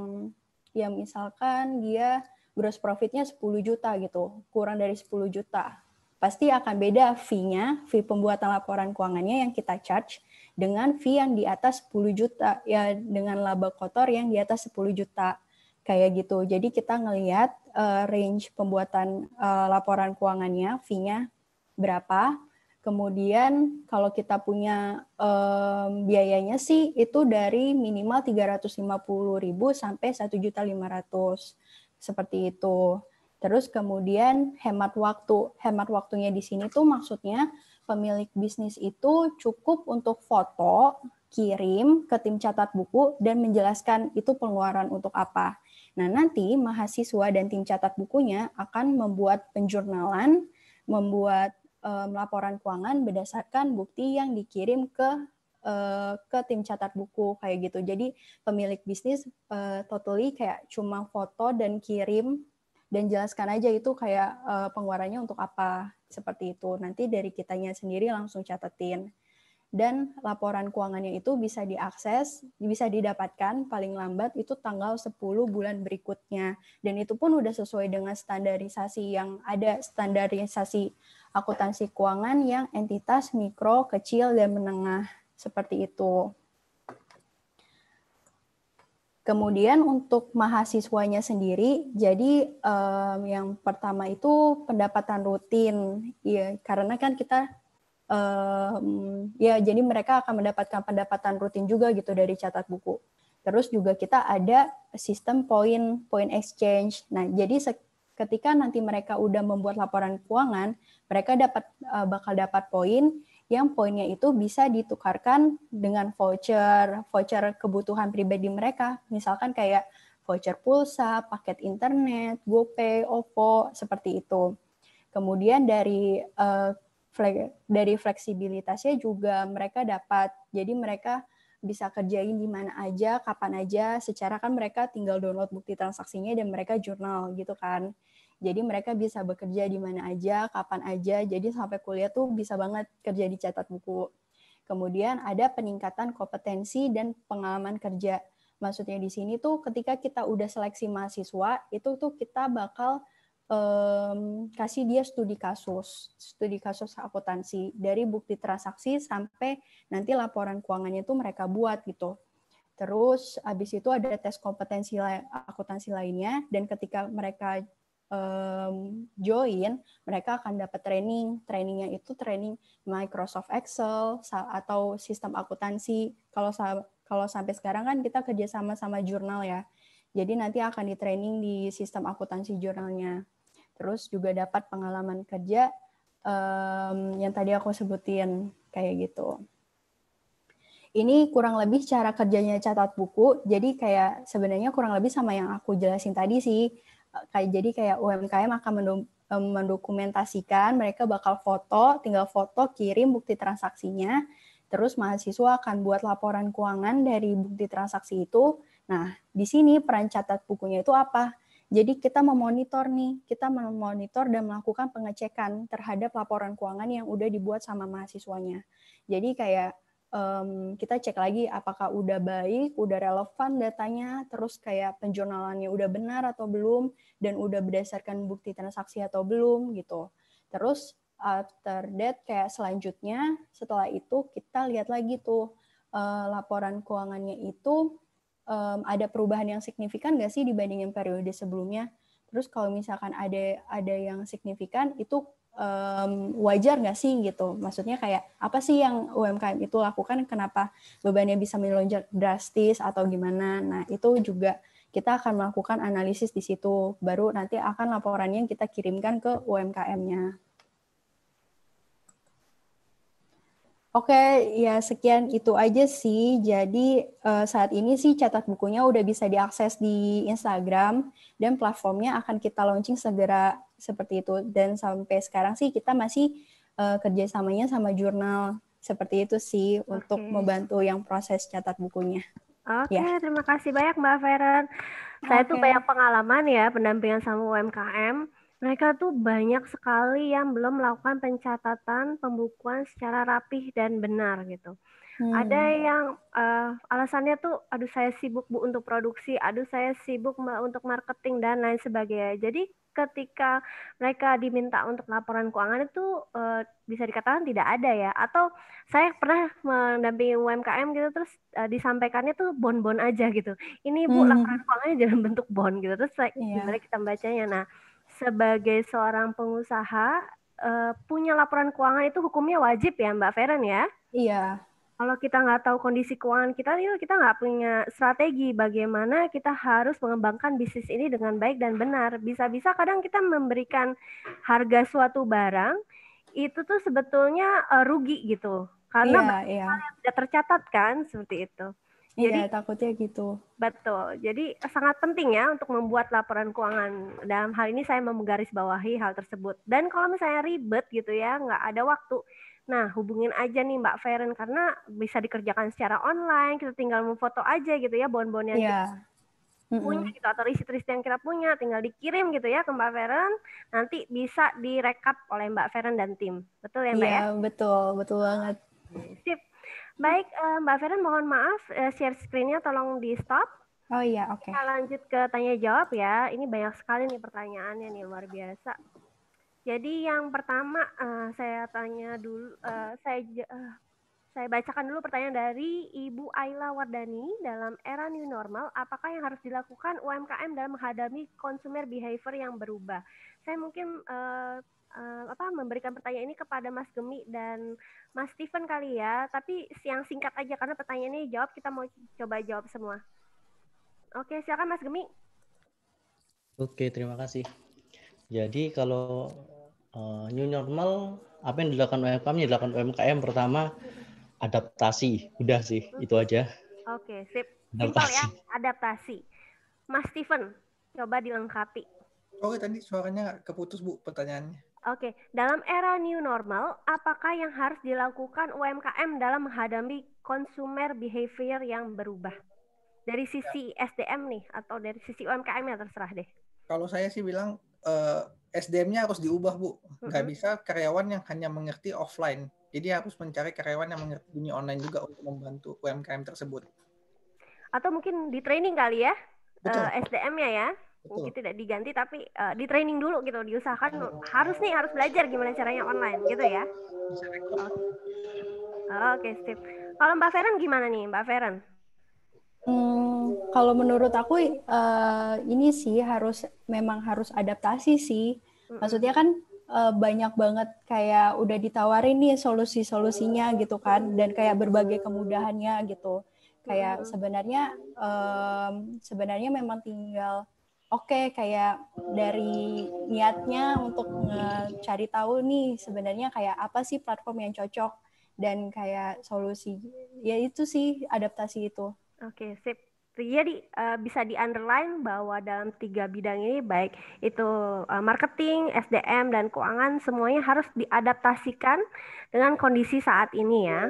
ya misalkan dia gross profitnya 10 juta gitu, kurang dari 10 juta. Pasti akan beda fee-nya, fee pembuatan laporan keuangannya yang kita charge dengan fee yang di atas 10 juta, ya dengan laba kotor yang di atas 10 juta kayak gitu. Jadi kita ngelihat uh, range pembuatan uh, laporan keuangannya, fee-nya berapa. Kemudian kalau kita punya um, biayanya sih itu dari minimal 350.000 sampai 1.500. Seperti itu. Terus kemudian hemat waktu. Hemat waktunya di sini tuh maksudnya pemilik bisnis itu cukup untuk foto, kirim ke tim catat buku dan menjelaskan itu pengeluaran untuk apa. Nah, nanti mahasiswa dan tim catat bukunya akan membuat penjurnalan, membuat um, eh, laporan keuangan berdasarkan bukti yang dikirim ke uh, ke tim catat buku kayak gitu. Jadi pemilik bisnis uh, totally kayak cuma foto dan kirim dan jelaskan aja itu kayak uh, pengeluarannya untuk apa seperti itu. Nanti dari kitanya sendiri langsung catetin dan laporan keuangannya itu bisa diakses, bisa didapatkan paling lambat itu tanggal 10 bulan berikutnya. Dan itu pun sudah sesuai dengan standarisasi yang ada, standarisasi akuntansi keuangan yang entitas mikro, kecil, dan menengah. Seperti itu. Kemudian untuk mahasiswanya sendiri, jadi um, yang pertama itu pendapatan rutin, ya karena kan kita um, ya jadi mereka akan mendapatkan pendapatan rutin juga gitu dari catat buku. Terus juga kita ada sistem poin poin exchange. Nah, jadi ketika nanti mereka udah membuat laporan keuangan, mereka dapat uh, bakal dapat poin yang poinnya itu bisa ditukarkan dengan voucher voucher kebutuhan pribadi mereka. Misalkan kayak voucher pulsa, paket internet, GoPay, OVO, seperti itu. Kemudian dari uh, dari fleksibilitasnya juga mereka dapat jadi mereka bisa kerjain di mana aja, kapan aja, secara kan mereka tinggal download bukti transaksinya dan mereka jurnal gitu kan. Jadi mereka bisa bekerja di mana aja, kapan aja. Jadi sampai kuliah tuh bisa banget kerja di catat buku. Kemudian ada peningkatan kompetensi dan pengalaman kerja. Maksudnya di sini tuh ketika kita udah seleksi mahasiswa, itu tuh kita bakal um, kasih dia studi kasus, studi kasus akuntansi dari bukti transaksi sampai nanti laporan keuangannya itu mereka buat gitu. Terus habis itu ada tes kompetensi akuntansi lainnya dan ketika mereka um, join, mereka akan dapat training. Trainingnya itu training Microsoft Excel atau sistem akuntansi. Kalau kalau sampai sekarang kan kita kerjasama sama jurnal ya. Jadi nanti akan di training di sistem akuntansi jurnalnya terus juga dapat pengalaman kerja um, yang tadi aku sebutin kayak gitu. Ini kurang lebih cara kerjanya catat buku. Jadi kayak sebenarnya kurang lebih sama yang aku jelasin tadi sih. Kayak jadi kayak UMKM akan mendokumentasikan, mereka bakal foto, tinggal foto, kirim bukti transaksinya. Terus mahasiswa akan buat laporan keuangan dari bukti transaksi itu. Nah, di sini peran catat bukunya itu apa? Jadi kita memonitor nih, kita memonitor dan melakukan pengecekan terhadap laporan keuangan yang udah dibuat sama mahasiswanya. Jadi kayak um, kita cek lagi apakah udah baik, udah relevan datanya, terus kayak penjurnalannya udah benar atau belum, dan udah berdasarkan bukti transaksi atau belum gitu. Terus after that kayak selanjutnya setelah itu kita lihat lagi tuh uh, laporan keuangannya itu um, ada perubahan yang signifikan nggak sih dibandingin periode sebelumnya? Terus kalau misalkan ada ada yang signifikan itu um, wajar nggak sih gitu? Maksudnya kayak apa sih yang UMKM itu lakukan? Kenapa bebannya bisa melonjak drastis atau gimana? Nah itu juga kita akan melakukan analisis di situ. Baru nanti akan laporannya kita kirimkan ke UMKM-nya. Oke, ya sekian itu aja sih. Jadi uh, saat ini sih catat bukunya udah bisa diakses di Instagram dan platformnya akan kita launching segera seperti itu. Dan sampai sekarang sih kita masih uh, kerjasamanya sama jurnal seperti itu sih okay. untuk membantu yang proses catat bukunya. Oke, okay, ya. terima kasih banyak Mbak Feren. Saya okay. tuh banyak pengalaman ya pendampingan sama UMKM mereka tuh banyak sekali yang belum melakukan pencatatan pembukuan secara rapih dan benar gitu. Hmm. Ada yang uh, alasannya tuh, aduh saya sibuk bu untuk produksi, aduh saya sibuk untuk marketing dan lain sebagainya. Jadi ketika mereka diminta untuk laporan keuangan itu uh, bisa dikatakan tidak ada ya atau saya pernah mendampingi UMKM gitu terus uh, disampaikannya tuh bon-bon aja gitu ini bu hmm. laporan keuangannya dalam bentuk bon gitu terus saya, yeah. gimana kita bacanya nah sebagai seorang pengusaha uh, punya laporan keuangan itu hukumnya wajib ya Mbak Feren ya? Iya. Kalau kita nggak tahu kondisi keuangan kita, itu ya kita nggak punya strategi bagaimana kita harus mengembangkan bisnis ini dengan baik dan benar. Bisa-bisa kadang kita memberikan harga suatu barang itu tuh sebetulnya uh, rugi gitu, karena yeah, iya. yeah. tidak tercatat kan seperti itu. Iya, Jadi takutnya gitu. Betul. Jadi sangat penting ya untuk membuat laporan keuangan. Dalam hal ini saya bawahi hal tersebut. Dan kalau misalnya ribet gitu ya, nggak ada waktu. Nah, hubungin aja nih Mbak Feren karena bisa dikerjakan secara online. Kita tinggal memfoto aja gitu ya bon-bon yang yeah. kita mm -hmm. gitu atau riset-riset yang kita punya tinggal dikirim gitu ya ke Mbak Feren. Nanti bisa direkap oleh Mbak Feren dan tim. Betul ya Mbak yeah, ya? betul, betul banget. Sip. Baik, eh, Mbak Feren mohon maaf eh, share screen-nya tolong di stop. Oh iya, oke. Okay. Kita lanjut ke tanya jawab ya. Ini banyak sekali nih pertanyaannya nih luar biasa. Jadi yang pertama eh, saya tanya dulu, saya saya bacakan dulu pertanyaan dari Ibu Aila Wardani dalam era new normal, apakah yang harus dilakukan UMKM dalam menghadapi consumer behavior yang berubah? Saya mungkin uh, apa memberikan pertanyaan ini kepada Mas Gemi dan Mas Steven kali ya. Tapi siang singkat aja karena pertanyaannya jawab kita mau coba jawab semua. Oke, silakan Mas Gemi. Oke, terima kasih. Jadi kalau uh, new normal apa yang dilakukan UMKM? Ya, dilakukan UMKM pertama adaptasi. Udah sih, hmm. itu aja. Oke, sip. Adaptasi. ya, adaptasi. Mas Steven, coba dilengkapi. Oke, tadi suaranya keputus Bu pertanyaannya. Oke, dalam era new normal, apakah yang harus dilakukan UMKM dalam menghadapi consumer behavior yang berubah? Dari sisi ya. SDM nih, atau dari sisi UMKM yang terserah deh. Kalau saya sih bilang eh, SDM-nya harus diubah bu, nggak mm -hmm. bisa karyawan yang hanya mengerti offline. Jadi harus mencari karyawan yang mengerti dunia online juga untuk membantu UMKM tersebut. Atau mungkin di training kali ya, eh, Betul. SDM-nya ya? Betul. mungkin tidak diganti tapi uh, di training dulu gitu diusahakan harus nih harus belajar gimana caranya online gitu ya gitu. oke okay. okay, Steve kalau Mbak Feren gimana nih Mbak Feren Hmm, kalau menurut aku uh, ini sih harus memang harus adaptasi sih. Maksudnya kan uh, banyak banget kayak udah ditawarin nih solusi-solusinya gitu kan dan kayak berbagai kemudahannya gitu. Kayak sebenarnya um, sebenarnya memang tinggal oke okay, kayak dari niatnya untuk cari tahu nih sebenarnya kayak apa sih platform yang cocok dan kayak solusi ya itu sih adaptasi itu oke okay, sip jadi iya, uh, eh, bisa di underline bahwa dalam tiga bidang ini baik itu uh, marketing, SDM dan keuangan semuanya harus diadaptasikan dengan kondisi saat ini ya.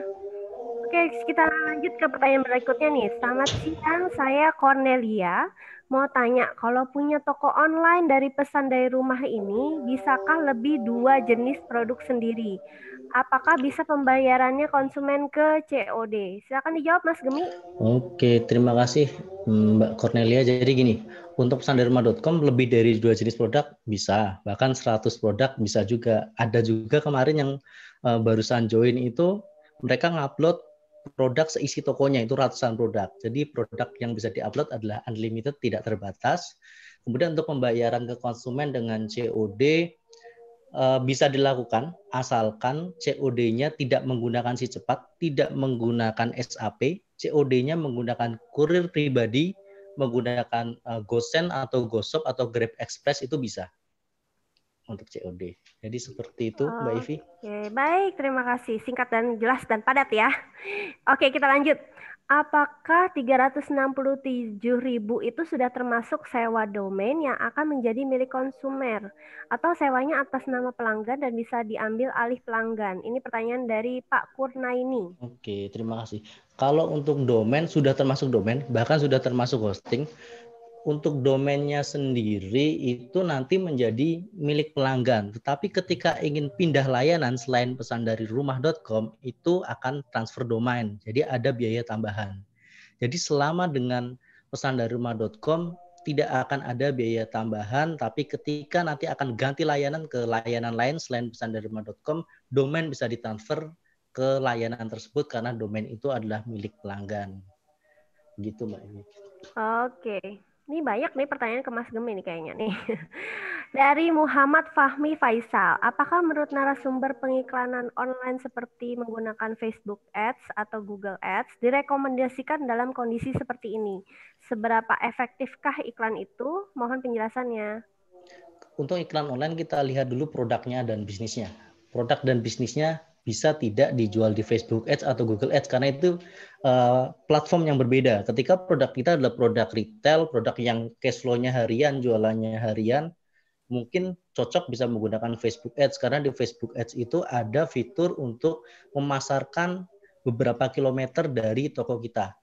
Oke, kita lanjut ke pertanyaan berikutnya nih. Selamat siang, saya Cornelia. Mau tanya, kalau punya toko online dari pesan dari rumah ini, bisakah lebih dua jenis produk sendiri? Apakah bisa pembayarannya konsumen ke COD? Silakan dijawab Mas Gemi. Oke, terima kasih mm, Mbak Cornelia. Jadi gini, untuk pesan dari rumah.com lebih dari dua jenis produk bisa, bahkan 100 produk bisa juga. Ada juga kemarin yang eh, barusan join itu mereka ngupload produk seisi tokonya itu ratusan produk. Jadi produk yang bisa diupload adalah unlimited, tidak terbatas. Kemudian untuk pembayaran ke konsumen dengan COD eh, bisa dilakukan asalkan COD-nya tidak menggunakan si cepat, tidak menggunakan SAP, COD-nya menggunakan kurir pribadi, menggunakan eh, GoSend atau GoShop atau Grab Express itu bisa untuk COD. Jadi seperti itu, Mbak Ivi. Oke, okay. baik. Terima kasih. Singkat dan jelas dan padat ya. Oke, kita lanjut. Apakah 367 ribu itu sudah termasuk sewa domain yang akan menjadi milik konsumer atau sewanya atas nama pelanggan dan bisa diambil alih pelanggan? Ini pertanyaan dari Pak Kurnaini. Oke, terima kasih. Kalau untuk domain sudah termasuk domain, bahkan sudah termasuk hosting untuk domainnya sendiri itu nanti menjadi milik pelanggan. Tetapi ketika ingin pindah layanan selain pesan dari rumah.com itu akan transfer domain. Jadi ada biaya tambahan. Jadi selama dengan pesan dari rumah.com tidak akan ada biaya tambahan, tapi ketika nanti akan ganti layanan ke layanan lain selain pesan dari rumah.com, domain bisa ditransfer ke layanan tersebut karena domain itu adalah milik pelanggan. Gitu Mbak Oke. Ini banyak nih pertanyaan ke Mas Gemi nih kayaknya nih. Dari Muhammad Fahmi Faisal, apakah menurut narasumber pengiklanan online seperti menggunakan Facebook Ads atau Google Ads direkomendasikan dalam kondisi seperti ini? Seberapa efektifkah iklan itu? Mohon penjelasannya. Untuk iklan online kita lihat dulu produknya dan bisnisnya. Produk dan bisnisnya bisa tidak dijual di Facebook Ads atau Google Ads karena itu uh, platform yang berbeda. Ketika produk kita adalah produk retail, produk yang cash flow-nya harian, jualannya harian, mungkin cocok bisa menggunakan Facebook Ads karena di Facebook Ads itu ada fitur untuk memasarkan beberapa kilometer dari toko kita.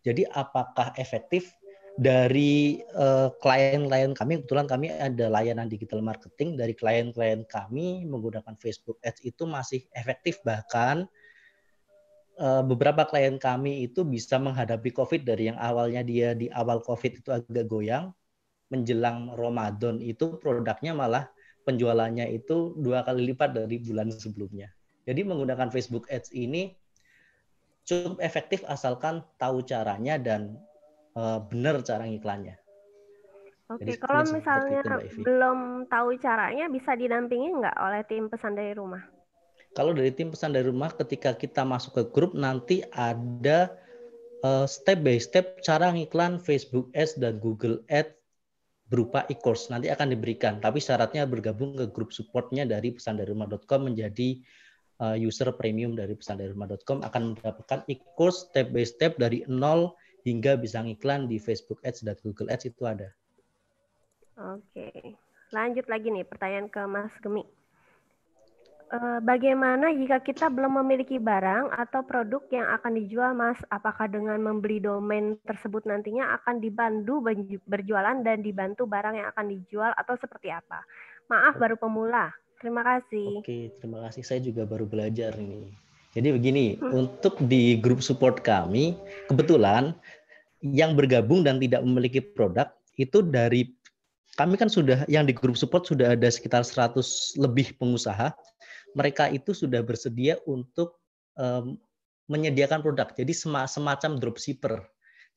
Jadi apakah efektif? dari eh, klien-klien uh, kami kebetulan kami ada layanan digital marketing dari klien-klien kami menggunakan Facebook Ads itu masih efektif bahkan eh, beberapa klien kami itu bisa menghadapi COVID dari yang awalnya dia di awal COVID itu agak goyang menjelang Ramadan itu produknya malah penjualannya itu dua kali lipat dari bulan sebelumnya. Jadi menggunakan Facebook Ads ini cukup efektif asalkan tahu caranya dan uh, eh, benar cara ngiklannya. Oke, Jadi, kalau misalnya itu, belum tahu caranya bisa didampingi nggak oleh tim pesan dari rumah? Kalau dari tim pesan dari rumah, ketika kita masuk ke grup nanti ada uh, step by step cara ngiklan Facebook Ads dan Google Ads berupa e-course nanti akan diberikan. Tapi syaratnya bergabung ke grup supportnya dari pesan dari rumah.com menjadi eh, user premium dari pesan dari rumah.com akan mendapatkan e-course step by step dari nol hingga bisa ngiklan di Facebook Ads dan Google Ads itu ada. Oke, lanjut lagi nih pertanyaan ke Mas Gemi. E, bagaimana jika kita belum memiliki barang atau produk yang akan dijual, Mas? Apakah dengan membeli domain tersebut nantinya akan dibantu berjualan dan dibantu barang yang akan dijual atau seperti apa? Maaf, baru pemula. Terima kasih. Oke, terima kasih. Saya juga baru belajar ini. Jadi begini, hmm. untuk di grup support kami, kebetulan yang bergabung dan tidak memiliki produk itu dari kami kan sudah yang di grup support sudah ada sekitar 100 lebih pengusaha. Mereka itu sudah bersedia untuk um, menyediakan produk. Jadi semacam dropshipper.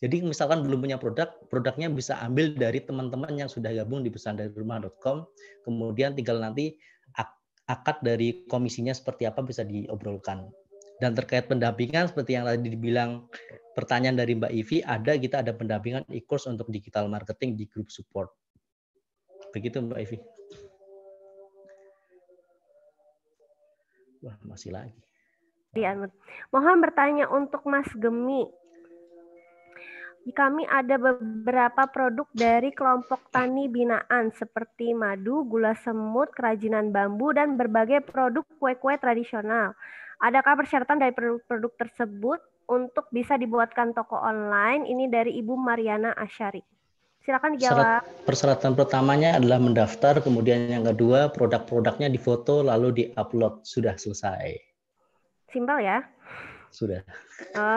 Jadi misalkan belum punya produk, produknya bisa ambil dari teman-teman yang sudah gabung di pesan dari rumah.com. Kemudian tinggal nanti akad dari komisinya seperti apa bisa diobrolkan. Dan terkait pendampingan seperti yang tadi dibilang pertanyaan dari Mbak Ivi, ada kita ada pendampingan e-course untuk digital marketing di grup support. Begitu Mbak Ivi. Wah, masih lagi. Mohon bertanya untuk Mas Gemi. Kami ada beberapa produk dari kelompok tani binaan seperti madu, gula semut, kerajinan bambu, dan berbagai produk kue-kue tradisional. Adakah persyaratan dari produk-produk tersebut untuk bisa dibuatkan toko online? Ini dari Ibu Mariana Asyari. Silakan dijawab. persyaratan pertamanya adalah mendaftar, kemudian yang kedua produk-produknya difoto lalu diupload sudah selesai. Simpel ya. Sudah.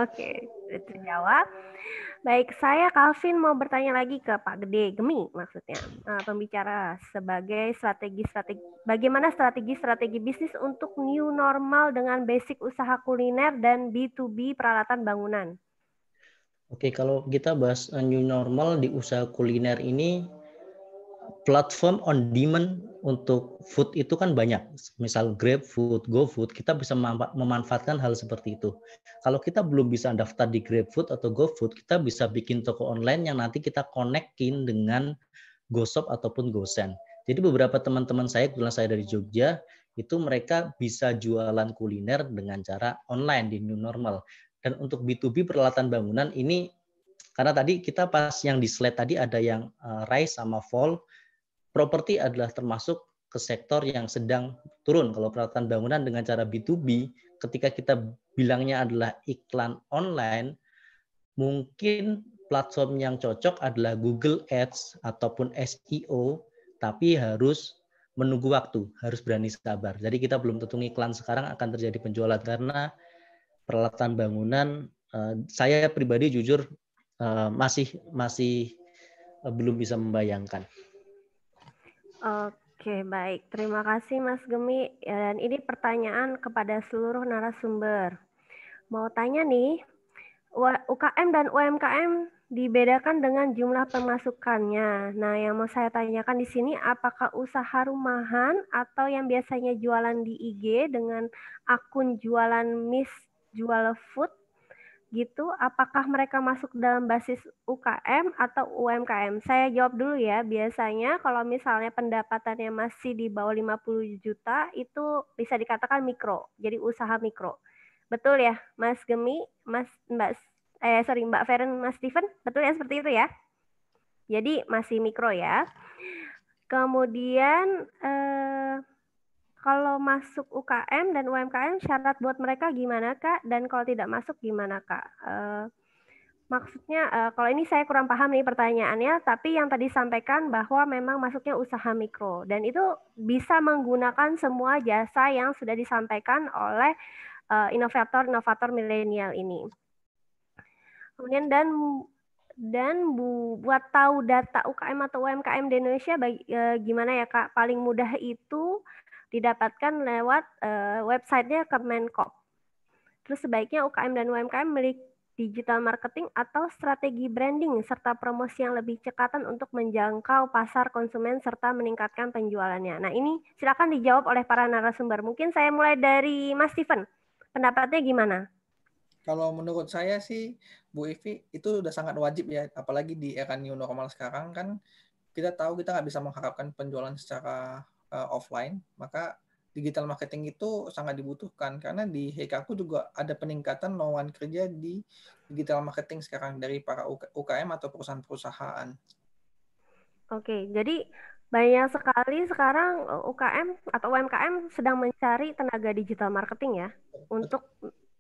Oke, okay. terjawab. Baik, saya Calvin mau bertanya lagi ke Pak Gede Gemi maksudnya. Uh, pembicara sebagai strategi-strategi bagaimana strategi-strategi bisnis untuk new normal dengan basic usaha kuliner dan B2B peralatan bangunan. Oke, kalau kita bahas eh, new normal di usaha kuliner ini platform on demand untuk food itu kan banyak. Misal Grab Food, go food, kita bisa memanfaatkan hal seperti itu. Kalau kita belum bisa daftar di Grab Food atau go food, kita bisa bikin toko online yang nanti kita konekin dengan GoShop ataupun GoSend. Jadi beberapa teman-teman saya, kebetulan saya dari Jogja, itu mereka bisa jualan kuliner dengan cara online di new normal. Dan untuk B2B peralatan bangunan ini, karena tadi kita pas yang di slide tadi ada yang eh, rise sama fall, properti adalah termasuk ke sektor yang sedang turun. Kalau peralatan bangunan dengan cara B2B, ketika kita bilangnya adalah iklan online, mungkin platform yang cocok adalah Google Ads ataupun SEO, tapi harus menunggu waktu, harus berani sabar. Jadi kita belum tentu iklan sekarang akan terjadi penjualan karena peralatan bangunan eh, saya pribadi jujur eh, masih masih eh, belum bisa membayangkan. Oke, baik. Terima kasih Mas Gemi. Dan ini pertanyaan kepada seluruh narasumber. Mau tanya nih, UKM dan UMKM dibedakan dengan jumlah pemasukannya. Nah, yang mau saya tanyakan di sini apakah usaha rumahan atau yang biasanya jualan di IG dengan akun jualan Miss Jual Food gitu apakah mereka masuk dalam basis UKM atau UMKM? Saya jawab dulu ya. Biasanya kalau misalnya pendapatannya masih di bawah 50 juta itu bisa dikatakan mikro. Jadi usaha mikro. Betul ya, Mas Gemi, Mas Mbak eh sorry Mbak Feren, Mas Steven, betul ya seperti itu ya? Jadi masih mikro ya. Kemudian eh kalau masuk UKM dan UMKM syarat buat mereka gimana kak? Dan kalau tidak masuk gimana kak? Uh, maksudnya uh, kalau ini saya kurang paham nih pertanyaannya, tapi yang tadi sampaikan bahwa memang masuknya usaha mikro dan itu bisa menggunakan semua jasa yang sudah disampaikan oleh uh, inovator-inovator milenial ini. Kemudian dan dan bu, buat tahu data UKM atau UMKM di Indonesia bagi, e, gimana ya Kak? Paling mudah itu didapatkan lewat uh, websitenya Kemenkop. Terus sebaiknya UKM dan UMKM milik digital marketing atau strategi branding serta promosi yang lebih cekatan untuk menjangkau pasar konsumen serta meningkatkan penjualannya. Nah ini silakan dijawab oleh para narasumber. Mungkin saya mulai dari Mas Steven. Pendapatnya gimana? Kalau menurut saya sih Bu Evi itu sudah sangat wajib ya, apalagi di era new normal sekarang kan kita tahu kita nggak bisa mengharapkan penjualan secara uh, offline, maka digital marketing itu sangat dibutuhkan karena di Hekaku juga ada peningkatan lowongan kerja di digital marketing sekarang dari para UKM atau perusahaan-perusahaan. Oke, jadi banyak sekali sekarang eh, UKM atau UMKM sedang mencari tenaga digital marketing ya untuk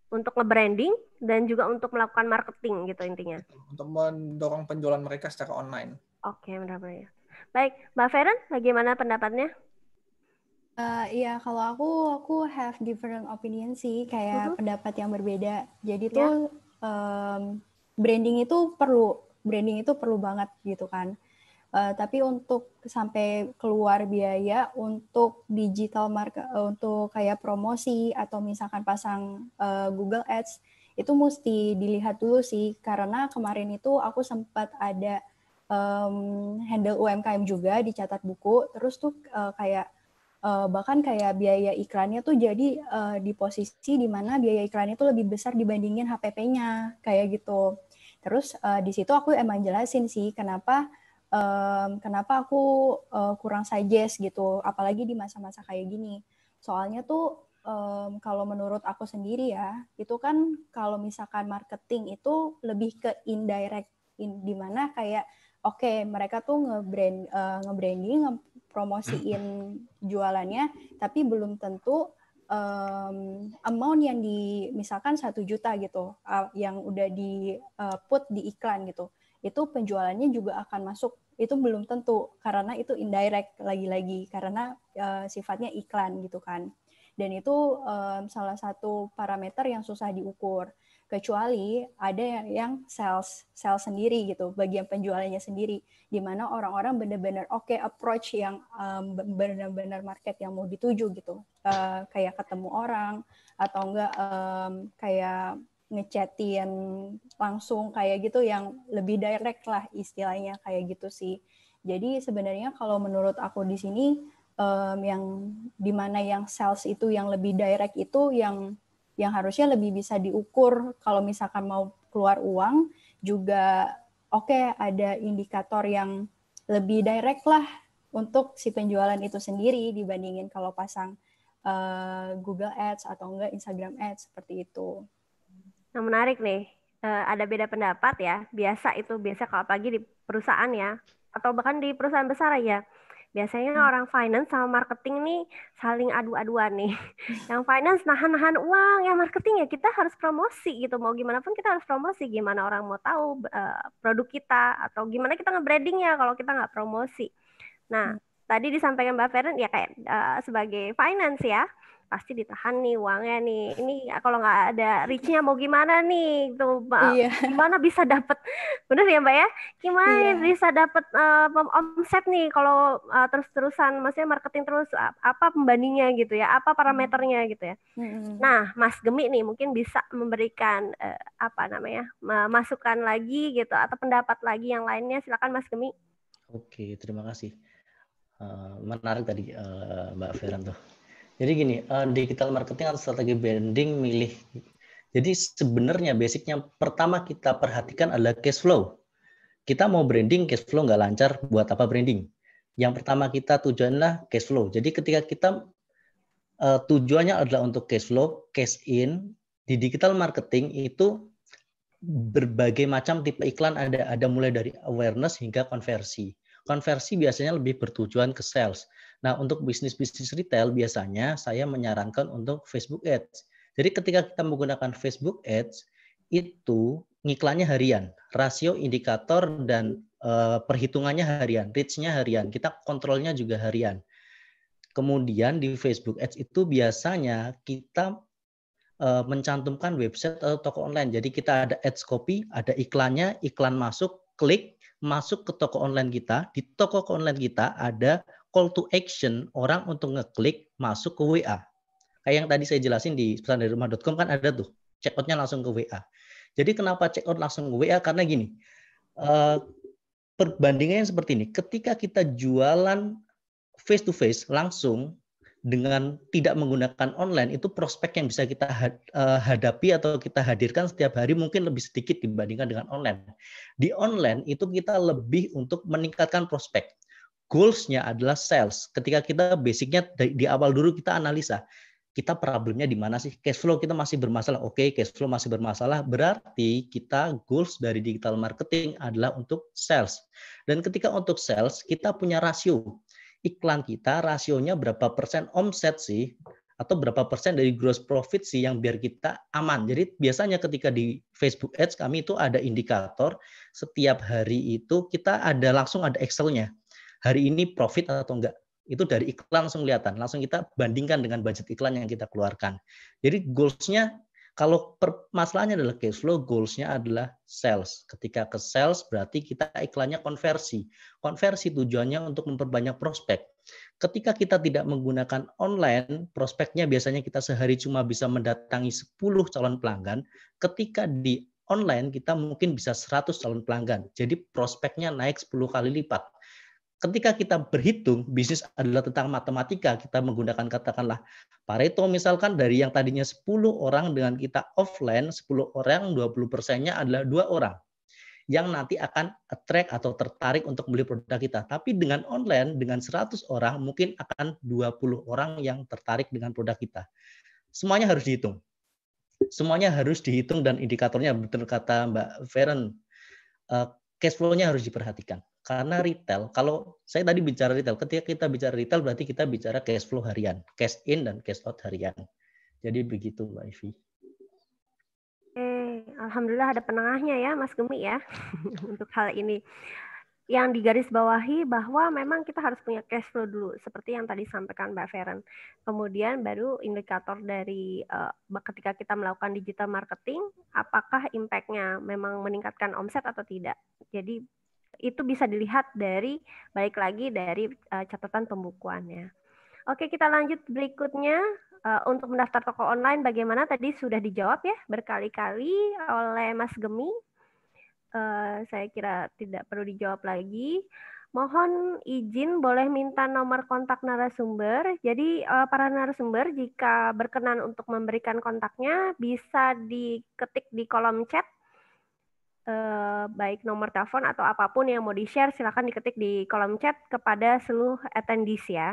untuk nge-branding dan juga untuk melakukan marketing gitu intinya. Untuk mendorong penjualan mereka secara online. Oke, benar-benar. Ya. Baik, Mbak Feren, bagaimana pendapatnya? Uh, iya, kalau aku aku have different opinion sih, kayak uh mm-hmm. -huh. pendapat yang berbeda. Jadi yeah. tuh um, branding itu perlu, branding itu perlu banget gitu kan. Uh, tapi untuk sampai keluar biaya untuk digital market, uh, eh, untuk kayak promosi atau misalkan pasang uh, Google Ads itu mesti dilihat dulu sih, karena kemarin itu aku sempat ada um, handle UMKM juga dicatat buku, terus tuh uh, kayak Uh, bahkan kayak biaya iklannya tuh jadi uh, di posisi di mana biaya iklannya tuh lebih besar dibandingin HPP-nya kayak gitu. Terus uh, di situ aku emang jelasin sih kenapa um, kenapa aku uh, kurang suggest gitu, apalagi di masa-masa kayak gini. Soalnya tuh um, kalau menurut aku sendiri ya, itu kan kalau misalkan marketing itu lebih ke indirect in, mana kayak oke okay, mereka tuh nge-brand uh, nge-branding ngepromosiin jualannya tapi belum tentu um, amount yang di misalkan satu juta gitu uh, yang udah di uh, put di iklan gitu itu penjualannya juga akan masuk itu belum tentu karena itu indirect lagi-lagi karena uh, sifatnya iklan gitu kan dan itu um, salah satu parameter yang susah diukur kecuali ada yang sales sales sendiri gitu bagian penjualannya sendiri di mana orang-orang benar-benar oke okay, approach yang um, benar-benar market yang mau dituju gitu uh, kayak ketemu orang atau enggak um, kayak ngechatin langsung kayak gitu yang lebih direct lah istilahnya kayak gitu sih jadi sebenarnya kalau menurut aku di sini um, yang dimana yang sales itu yang lebih direct itu yang yang harusnya lebih bisa diukur kalau misalkan mau keluar uang juga oke okay, ada indikator yang lebih direct lah untuk si penjualan itu sendiri dibandingin kalau pasang uh, Google Ads atau enggak Instagram Ads seperti itu. Nah menarik nih, uh, ada beda pendapat ya. Biasa itu biasa kalau pagi di perusahaan ya, atau bahkan di perusahaan besar ya Biasanya hmm. orang finance sama marketing nih saling adu-aduan nih. Yang finance nahan-nahan uang, yang marketing ya kita harus promosi gitu. Mau gimana pun kita harus promosi. Gimana orang mau tahu uh, produk kita atau gimana kita nge ya kalau kita nggak promosi. Nah, hmm. tadi disampaikan Mbak Feren ya kayak uh, sebagai finance ya pasti ditahan nih uangnya nih ini kalau nggak ada richnya mau gimana nih tuh gitu, iya. gimana bisa dapat bener ya mbak ya gimana iya. bisa dapat uh, eh, omset nih kalau uh, eh, terus terusan maksudnya marketing terus apa pembandingnya gitu ya apa parameternya gitu ya hmm. nah mas gemi nih mungkin bisa memberikan uh, apa namanya masukan lagi gitu atau pendapat lagi yang lainnya silakan mas gemi oke terima kasih uh, menarik tadi uh, mbak Feran tuh jadi gini, uh, digital marketing atau strategi branding milih. Jadi sebenarnya basicnya pertama kita perhatikan adalah cash flow. Kita mau branding, cash flow nggak lancar, buat apa branding? Yang pertama kita tujuanlah cash flow. Jadi ketika kita uh, tujuannya adalah untuk cash flow, cash in, di digital marketing itu berbagai macam tipe iklan ada ada mulai dari awareness hingga konversi. Konversi biasanya lebih bertujuan ke sales. Nah, untuk bisnis-bisnis retail biasanya saya menyarankan untuk Facebook Ads. Jadi ketika kita menggunakan Facebook Ads itu ngiklannya harian, rasio indikator dan uh, perhitungannya harian, reach-nya harian, kita kontrolnya juga harian. Kemudian di Facebook Ads itu biasanya kita uh, mencantumkan website atau toko online. Jadi kita ada ads copy, ada iklannya, iklan masuk, klik, masuk ke toko online kita. Di toko online kita ada call to action orang untuk ngeklik masuk ke WA. Kayak yang tadi saya jelasin di pesan dari rumah.com kan ada tuh check out-nya langsung ke WA. Jadi kenapa check out langsung ke WA? Karena gini, eh, perbandingannya seperti ini. Ketika kita jualan face to face langsung dengan tidak menggunakan online itu prospek yang bisa kita eh, hadapi atau kita hadirkan setiap hari mungkin lebih sedikit dibandingkan dengan online. Di online itu kita lebih untuk meningkatkan prospek goalsnya adalah sales. Ketika kita basicnya di, awal dulu kita analisa, kita problemnya di mana sih? Cash flow kita masih bermasalah. Oke, okay, cash flow masih bermasalah. Berarti kita goals dari digital marketing adalah untuk sales. Dan ketika untuk sales, kita punya rasio. Iklan kita rasionya berapa persen omset sih? atau berapa persen dari gross profit sih yang biar kita aman. Jadi biasanya ketika di Facebook Ads kami itu ada indikator setiap hari itu kita ada langsung ada Excel-nya hari ini profit atau enggak itu dari iklan langsung kelihatan. Langsung kita bandingkan dengan budget iklan yang kita keluarkan. Jadi goals-nya kalau permasalahannya adalah cash flow, goals-nya adalah sales. Ketika ke sales berarti kita iklannya konversi. Konversi tujuannya untuk memperbanyak prospek. Ketika kita tidak menggunakan online, prospeknya biasanya kita sehari cuma bisa mendatangi 10 calon pelanggan. Ketika di online kita mungkin bisa 100 calon pelanggan. Jadi prospeknya naik 10 kali lipat ketika kita berhitung bisnis adalah tentang matematika kita menggunakan katakanlah Pareto misalkan dari yang tadinya 10 orang dengan kita offline 10 orang 20 persennya adalah dua orang yang nanti akan attract atau tertarik untuk beli produk kita. Tapi dengan online dengan 100 orang mungkin akan 20 orang yang tertarik dengan produk kita. Semuanya harus dihitung. Semuanya harus dihitung dan indikatornya betul kata Mbak Feren. Eh, cash flow-nya harus diperhatikan. Karena retail, kalau saya tadi bicara retail, ketika kita bicara retail berarti kita bicara cash flow harian, cash in dan cash out harian. Jadi begitu Mbak Ivi. Eh, hmm, Alhamdulillah ada penengahnya ya Mas Gemi ya untuk hal ini. Yang digarisbawahi bahwa memang kita harus punya cash flow dulu seperti yang tadi sampaikan Mbak Feren. Kemudian baru indikator dari uh, ketika kita melakukan digital marketing apakah impact-nya memang meningkatkan omset atau tidak. Jadi itu bisa dilihat dari balik lagi dari uh, catatan pembukuannya. Oke, kita lanjut berikutnya uh, untuk mendaftar toko online bagaimana tadi sudah dijawab ya berkali-kali oleh Mas Gemi. Uh, saya kira tidak perlu dijawab lagi. Mohon izin boleh minta nomor kontak narasumber. Jadi uh, para narasumber jika berkenan untuk memberikan kontaknya bisa diketik di kolom chat Eh, baik nomor telepon atau apapun yang mau di-share silakan diketik di kolom chat kepada seluruh attendees ya.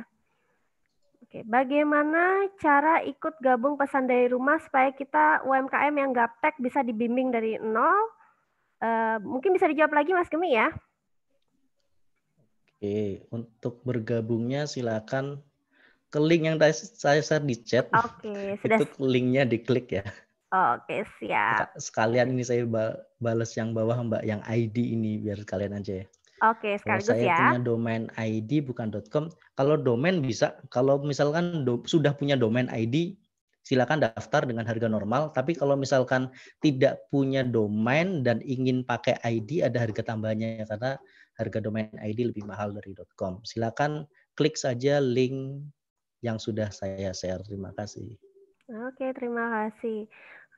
Oke, bagaimana cara ikut gabung pesan dari rumah supaya kita UMKM yang gaptek bisa dibimbing dari nol? Eh, mungkin bisa dijawab lagi Mas Gemi ya. Oke, untuk bergabungnya silakan ke link yang saya share di chat. Oke, sudah. Itu linknya diklik ya. Oke, siap. Sekalian ini saya balas yang bawah Mbak, yang ID ini biar kalian aja ya. Oke, sekaligus saya ya. punya domain ID bukan .com. Kalau domain bisa, kalau misalkan do, sudah punya domain ID, silakan daftar dengan harga normal. Tapi kalau misalkan tidak punya domain dan ingin pakai ID, ada harga tambahannya ya, karena harga domain ID lebih mahal dari .com. Silakan klik saja link yang sudah saya share. Terima kasih. Oke, terima kasih.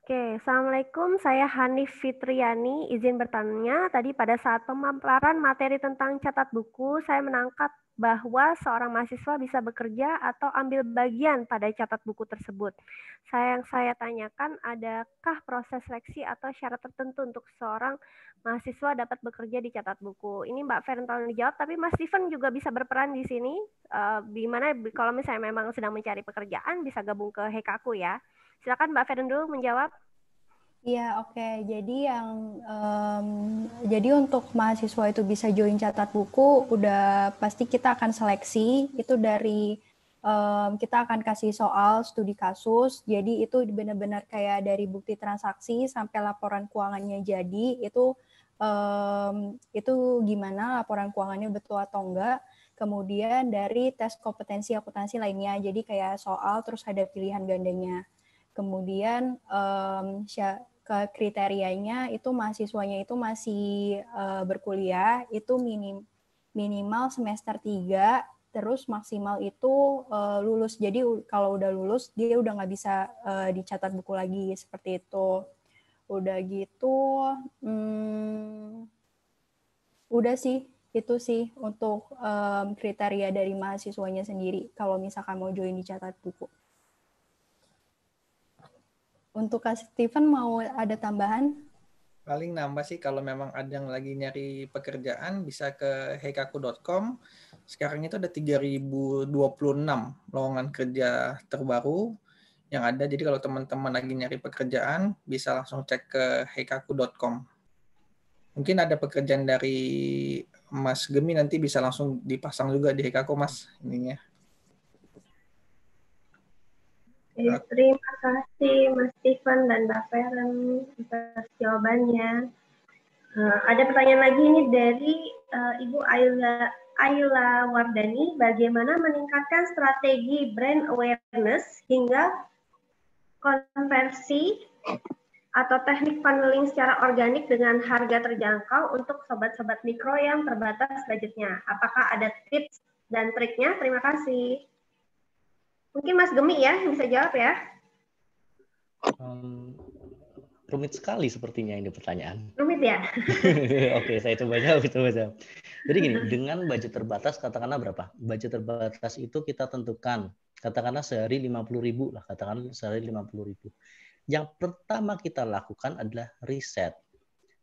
Oke, Assalamualaikum. Saya Hanif Fitriani. Izin bertanya, tadi pada saat pemaparan materi tentang catat buku, saya menangkap bahwa seorang mahasiswa bisa bekerja atau ambil bagian pada catat buku tersebut. Saya yang saya tanyakan, adakah proses seleksi atau syarat tertentu untuk seorang mahasiswa dapat bekerja di catat buku? Ini Mbak Feren tolong dijawab, tapi Mas Steven juga bisa berperan di sini. Uh, eh, di mana kalau misalnya memang sedang mencari pekerjaan, bisa gabung ke Hekaku ya. Silakan Mbak Feren dulu menjawab. Iya, oke. Okay. Jadi yang um, jadi untuk mahasiswa itu bisa join catat buku, udah pasti kita akan seleksi itu dari um, kita akan kasih soal studi kasus. Jadi itu benar-benar kayak dari bukti transaksi sampai laporan keuangannya jadi itu um, itu gimana laporan keuangannya betul atau enggak. Kemudian dari tes kompetensi akuntansi lainnya. Jadi kayak soal terus ada pilihan gandanya. Kemudian um, ke kriterianya itu mahasiswanya itu masih uh, berkuliah itu minim minimal semester tiga terus maksimal itu uh, lulus. Jadi kalau udah lulus dia udah nggak bisa uh, dicatat buku lagi seperti itu. Udah gitu hmm, udah sih itu sih untuk um, kriteria dari mahasiswanya sendiri kalau misalkan mau join dicatat buku. Untuk Kak Steven mau ada tambahan? Paling nambah sih kalau memang ada yang lagi nyari pekerjaan bisa ke hekaku.com. Sekarang itu ada 3026 lowongan kerja terbaru yang ada. Jadi kalau teman-teman lagi nyari pekerjaan bisa langsung cek ke hekaku.com. Mungkin ada pekerjaan dari Mas Gemi nanti bisa langsung dipasang juga di Hekaku Mas ininya Ya, terima kasih Mas Steven dan Mbak Feren atas jawabannya. Uh, ada pertanyaan lagi ini dari uh, Ibu Ayla Ayla Wardani, bagaimana meningkatkan strategi brand awareness hingga konversi atau teknik funneling secara organik dengan harga terjangkau untuk sobat-sobat mikro yang terbatas budgetnya. Apakah ada tips dan triknya? Terima kasih. Mungkin Mas Gemi ya yang bisa jawab ya. Um, rumit sekali sepertinya ini pertanyaan. Rumit ya. Oke, saya coba jawab, coba jawab. Jadi gini, dengan budget terbatas katakanlah berapa? Budget terbatas itu kita tentukan katakanlah sehari puluh ribu lah, katakanlah sehari puluh ribu. Yang pertama kita lakukan adalah riset.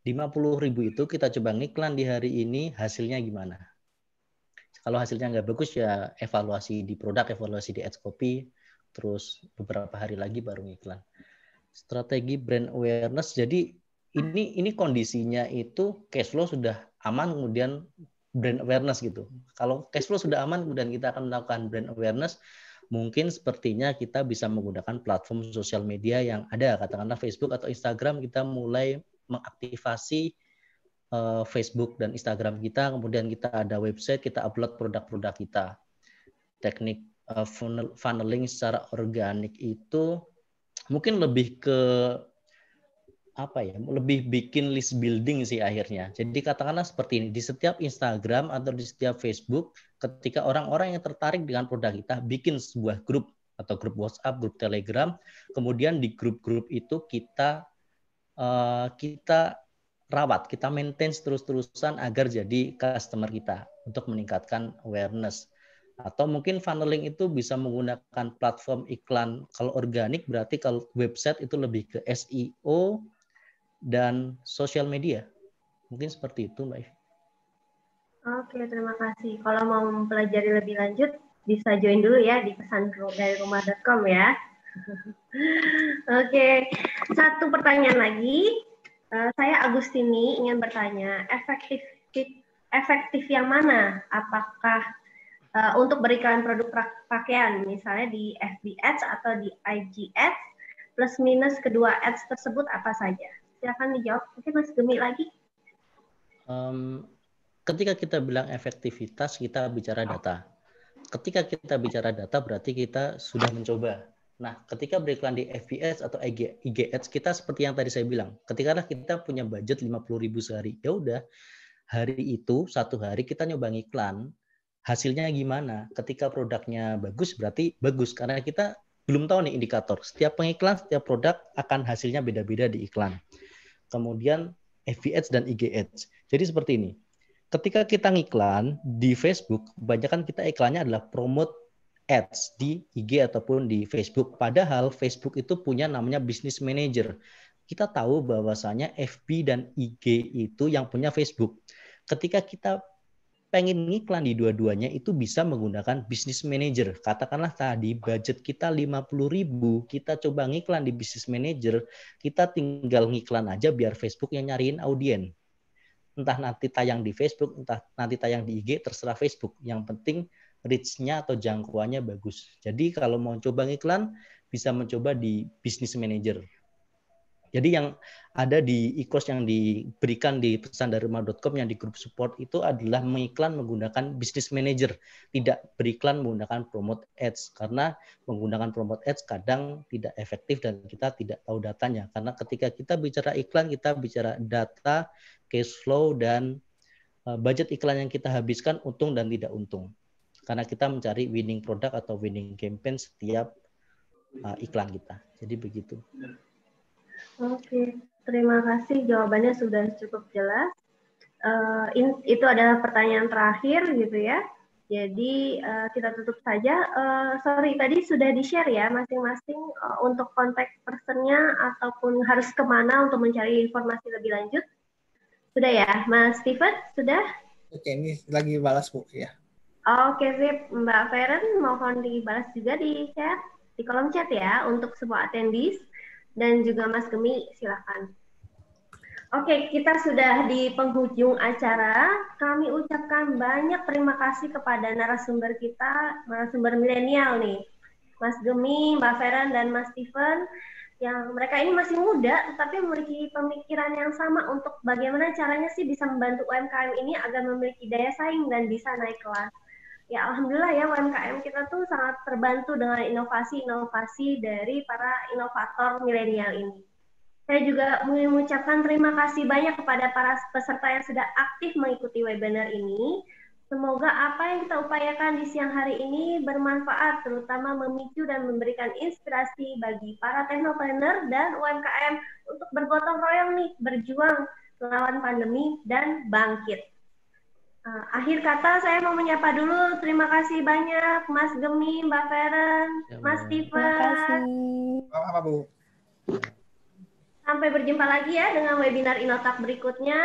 puluh ribu itu kita coba ngiklan di hari ini hasilnya gimana? Kalau hasilnya nggak bagus ya evaluasi di produk, evaluasi di ads copy, terus beberapa hari lagi baru iklan. Strategi brand awareness. Jadi ini ini kondisinya itu cash flow sudah aman kemudian brand awareness gitu. Kalau cash flow sudah aman kemudian kita akan melakukan brand awareness mungkin sepertinya kita bisa menggunakan platform sosial media yang ada katakanlah Facebook atau Instagram kita mulai mengaktifasi uh, Facebook dan Instagram kita, kemudian kita ada website, kita upload produk-produk kita. Teknik uh, funnel, funneling secara organik itu mungkin lebih ke apa ya lebih bikin list building sih akhirnya jadi katakanlah seperti ini di setiap Instagram atau di setiap Facebook ketika orang-orang yang tertarik dengan produk kita bikin sebuah grup atau grup WhatsApp grup Telegram kemudian di grup-grup itu kita eh, kita rawat, kita maintain terus-terusan agar jadi customer kita untuk meningkatkan awareness. Atau mungkin funneling itu bisa menggunakan platform iklan. Kalau organik berarti kalau website itu lebih ke SEO dan social media. Mungkin seperti itu, Mbak Oke, terima kasih. Kalau mau mempelajari lebih lanjut, bisa join dulu ya di pesan dari rumah.com ya. Oke, satu pertanyaan lagi. Eh, saya Agustini ingin bertanya, efektif efektif yang mana? Apakah uh, untuk berikan produk pakaian, misalnya di FB Ads atau di IG Ads, plus minus kedua ads tersebut apa saja? Silakan dijawab. Mungkin Mas Gemi lagi. Um, ketika kita bilang efektivitas, kita bicara data. Ketika kita bicara data, berarti kita sudah mencoba. Nah, ketika beriklan di FBS atau IG, Ads kita seperti yang tadi saya bilang, ketika kita punya budget 50.000 sehari, ya udah hari itu satu hari kita nyoba iklan, hasilnya gimana? Ketika produknya bagus berarti bagus karena kita belum tahu nih indikator. Setiap pengiklan, setiap produk akan hasilnya beda-beda di iklan. Kemudian FBS dan IG Ads. Jadi seperti ini. Ketika kita ngiklan di Facebook, kebanyakan kita iklannya adalah promote ads di IG ataupun di Facebook. Padahal Facebook itu punya namanya business manager. Kita tahu bahwasanya FB dan IG itu yang punya Facebook. Ketika kita pengen ngiklan di dua-duanya itu bisa menggunakan business manager. Katakanlah tadi budget kita 50 ribu, kita coba ngiklan di business manager, kita tinggal ngiklan aja biar Facebook yang nyariin audien. Entah nanti tayang di Facebook, entah nanti tayang di IG, terserah Facebook. Yang penting reach-nya atau jangkauannya bagus. Jadi kalau mau coba iklan bisa mencoba di business manager. Jadi yang ada di e-course yang diberikan di pesan dari rumah.com yang di grup support itu adalah mengiklan menggunakan business manager, tidak beriklan menggunakan promote ads karena menggunakan promote ads kadang tidak efektif dan kita tidak tahu datanya karena ketika kita bicara iklan kita bicara data, cash flow dan eh, budget iklan yang kita habiskan untung dan tidak untung karena kita mencari winning product atau winning campaign setiap uh, iklan kita. Jadi begitu. Oke, terima kasih jawabannya sudah cukup jelas. Uh, in, itu adalah pertanyaan terakhir gitu ya. Jadi uh, kita tutup saja. Uh, sorry tadi sudah di share ya masing-masing uh, untuk kontak personnya ataupun harus kemana untuk mencari informasi lebih lanjut. Sudah ya, Mas Steven sudah? Oke, ini lagi balas bu ya. Oke sip, Mbak Feren mohon dibalas juga di chat, di kolom chat ya untuk semua attendees dan juga Mas Gemi silakan. Oke, kita sudah di penghujung acara. Kami ucapkan banyak terima kasih kepada narasumber kita, narasumber milenial nih. Mas Gemi, Mbak Feren, dan Mas Steven. Yang mereka ini masih muda, tetapi memiliki pemikiran yang sama untuk bagaimana caranya sih bisa membantu UMKM ini agar memiliki daya saing dan bisa naik kelas ya alhamdulillah ya UMKM kita tuh sangat terbantu dengan inovasi-inovasi dari para inovator milenial ini. Saya juga mengucapkan terima kasih banyak kepada para peserta yang sudah aktif mengikuti webinar ini. Semoga apa yang kita upayakan di siang hari ini bermanfaat, terutama memicu dan memberikan inspirasi bagi para teknopreneur dan UMKM untuk bergotong royong nih, berjuang melawan pandemi dan bangkit. Eh, akhir kata saya mau menyapa dulu. Terima kasih banyak Mas Gemi, Mbak Feren, ya, Mas Steven. kasih. Bu. Sampai berjumpa lagi ya dengan webinar Inotak berikutnya.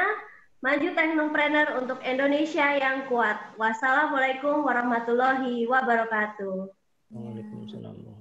Maju teknopreneur untuk Indonesia yang kuat. Wassalamualaikum warahmatullahi wabarakatuh. Waalaikumsalam.